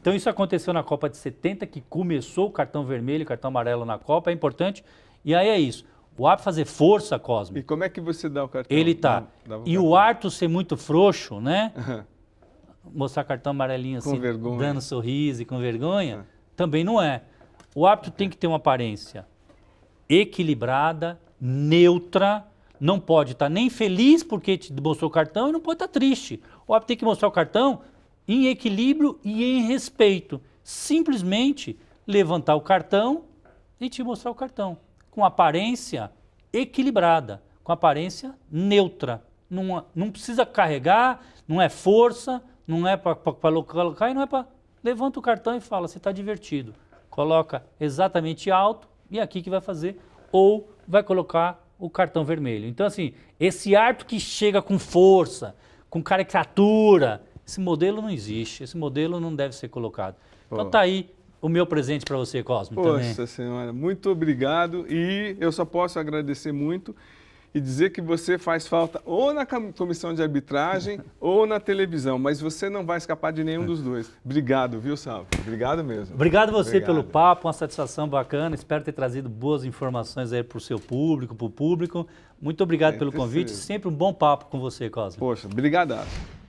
Então isso aconteceu na Copa de 70, que começou o cartão vermelho e cartão amarelo na Copa, é importante. E aí é isso. O árbitro fazer força, Cosme. E como é que você dá o cartão? Ele tá. Dá, dá e o Arthur ser muito frouxo, né? Uhum. Mostrar cartão amarelinho assim, dando sorriso e com vergonha, uhum. também não é. O árbitro tem que ter uma aparência equilibrada, neutra, não pode estar tá nem feliz porque te mostrou o cartão e não pode estar tá triste. O árbitro tem que mostrar o cartão em equilíbrio e em respeito. Simplesmente levantar o cartão e te mostrar o cartão com aparência equilibrada, com aparência neutra. Não, não precisa carregar, não é força, não é para colocar e não é para. Levanta o cartão e fala: você está divertido. Coloca exatamente alto e é aqui que vai fazer, ou vai colocar o cartão vermelho. Então, assim, esse arto que chega com força, com caricatura, esse modelo não existe, esse modelo não deve ser colocado. Então, está tá aí o meu presente para você, Cosme. Poxa também. Senhora, muito obrigado. E eu só posso agradecer muito e dizer que você faz falta ou na comissão de arbitragem <laughs> ou na televisão, mas você não vai escapar de nenhum dos dois. Obrigado, viu, Salvo? Obrigado mesmo. Obrigado você Obrigado. pelo papo, uma satisfação bacana. Espero ter trazido boas informações aí para o seu público, para o público. Muito obrigado é, pelo convite, sempre um bom papo com você, Cosme. Poxa, brigadaço.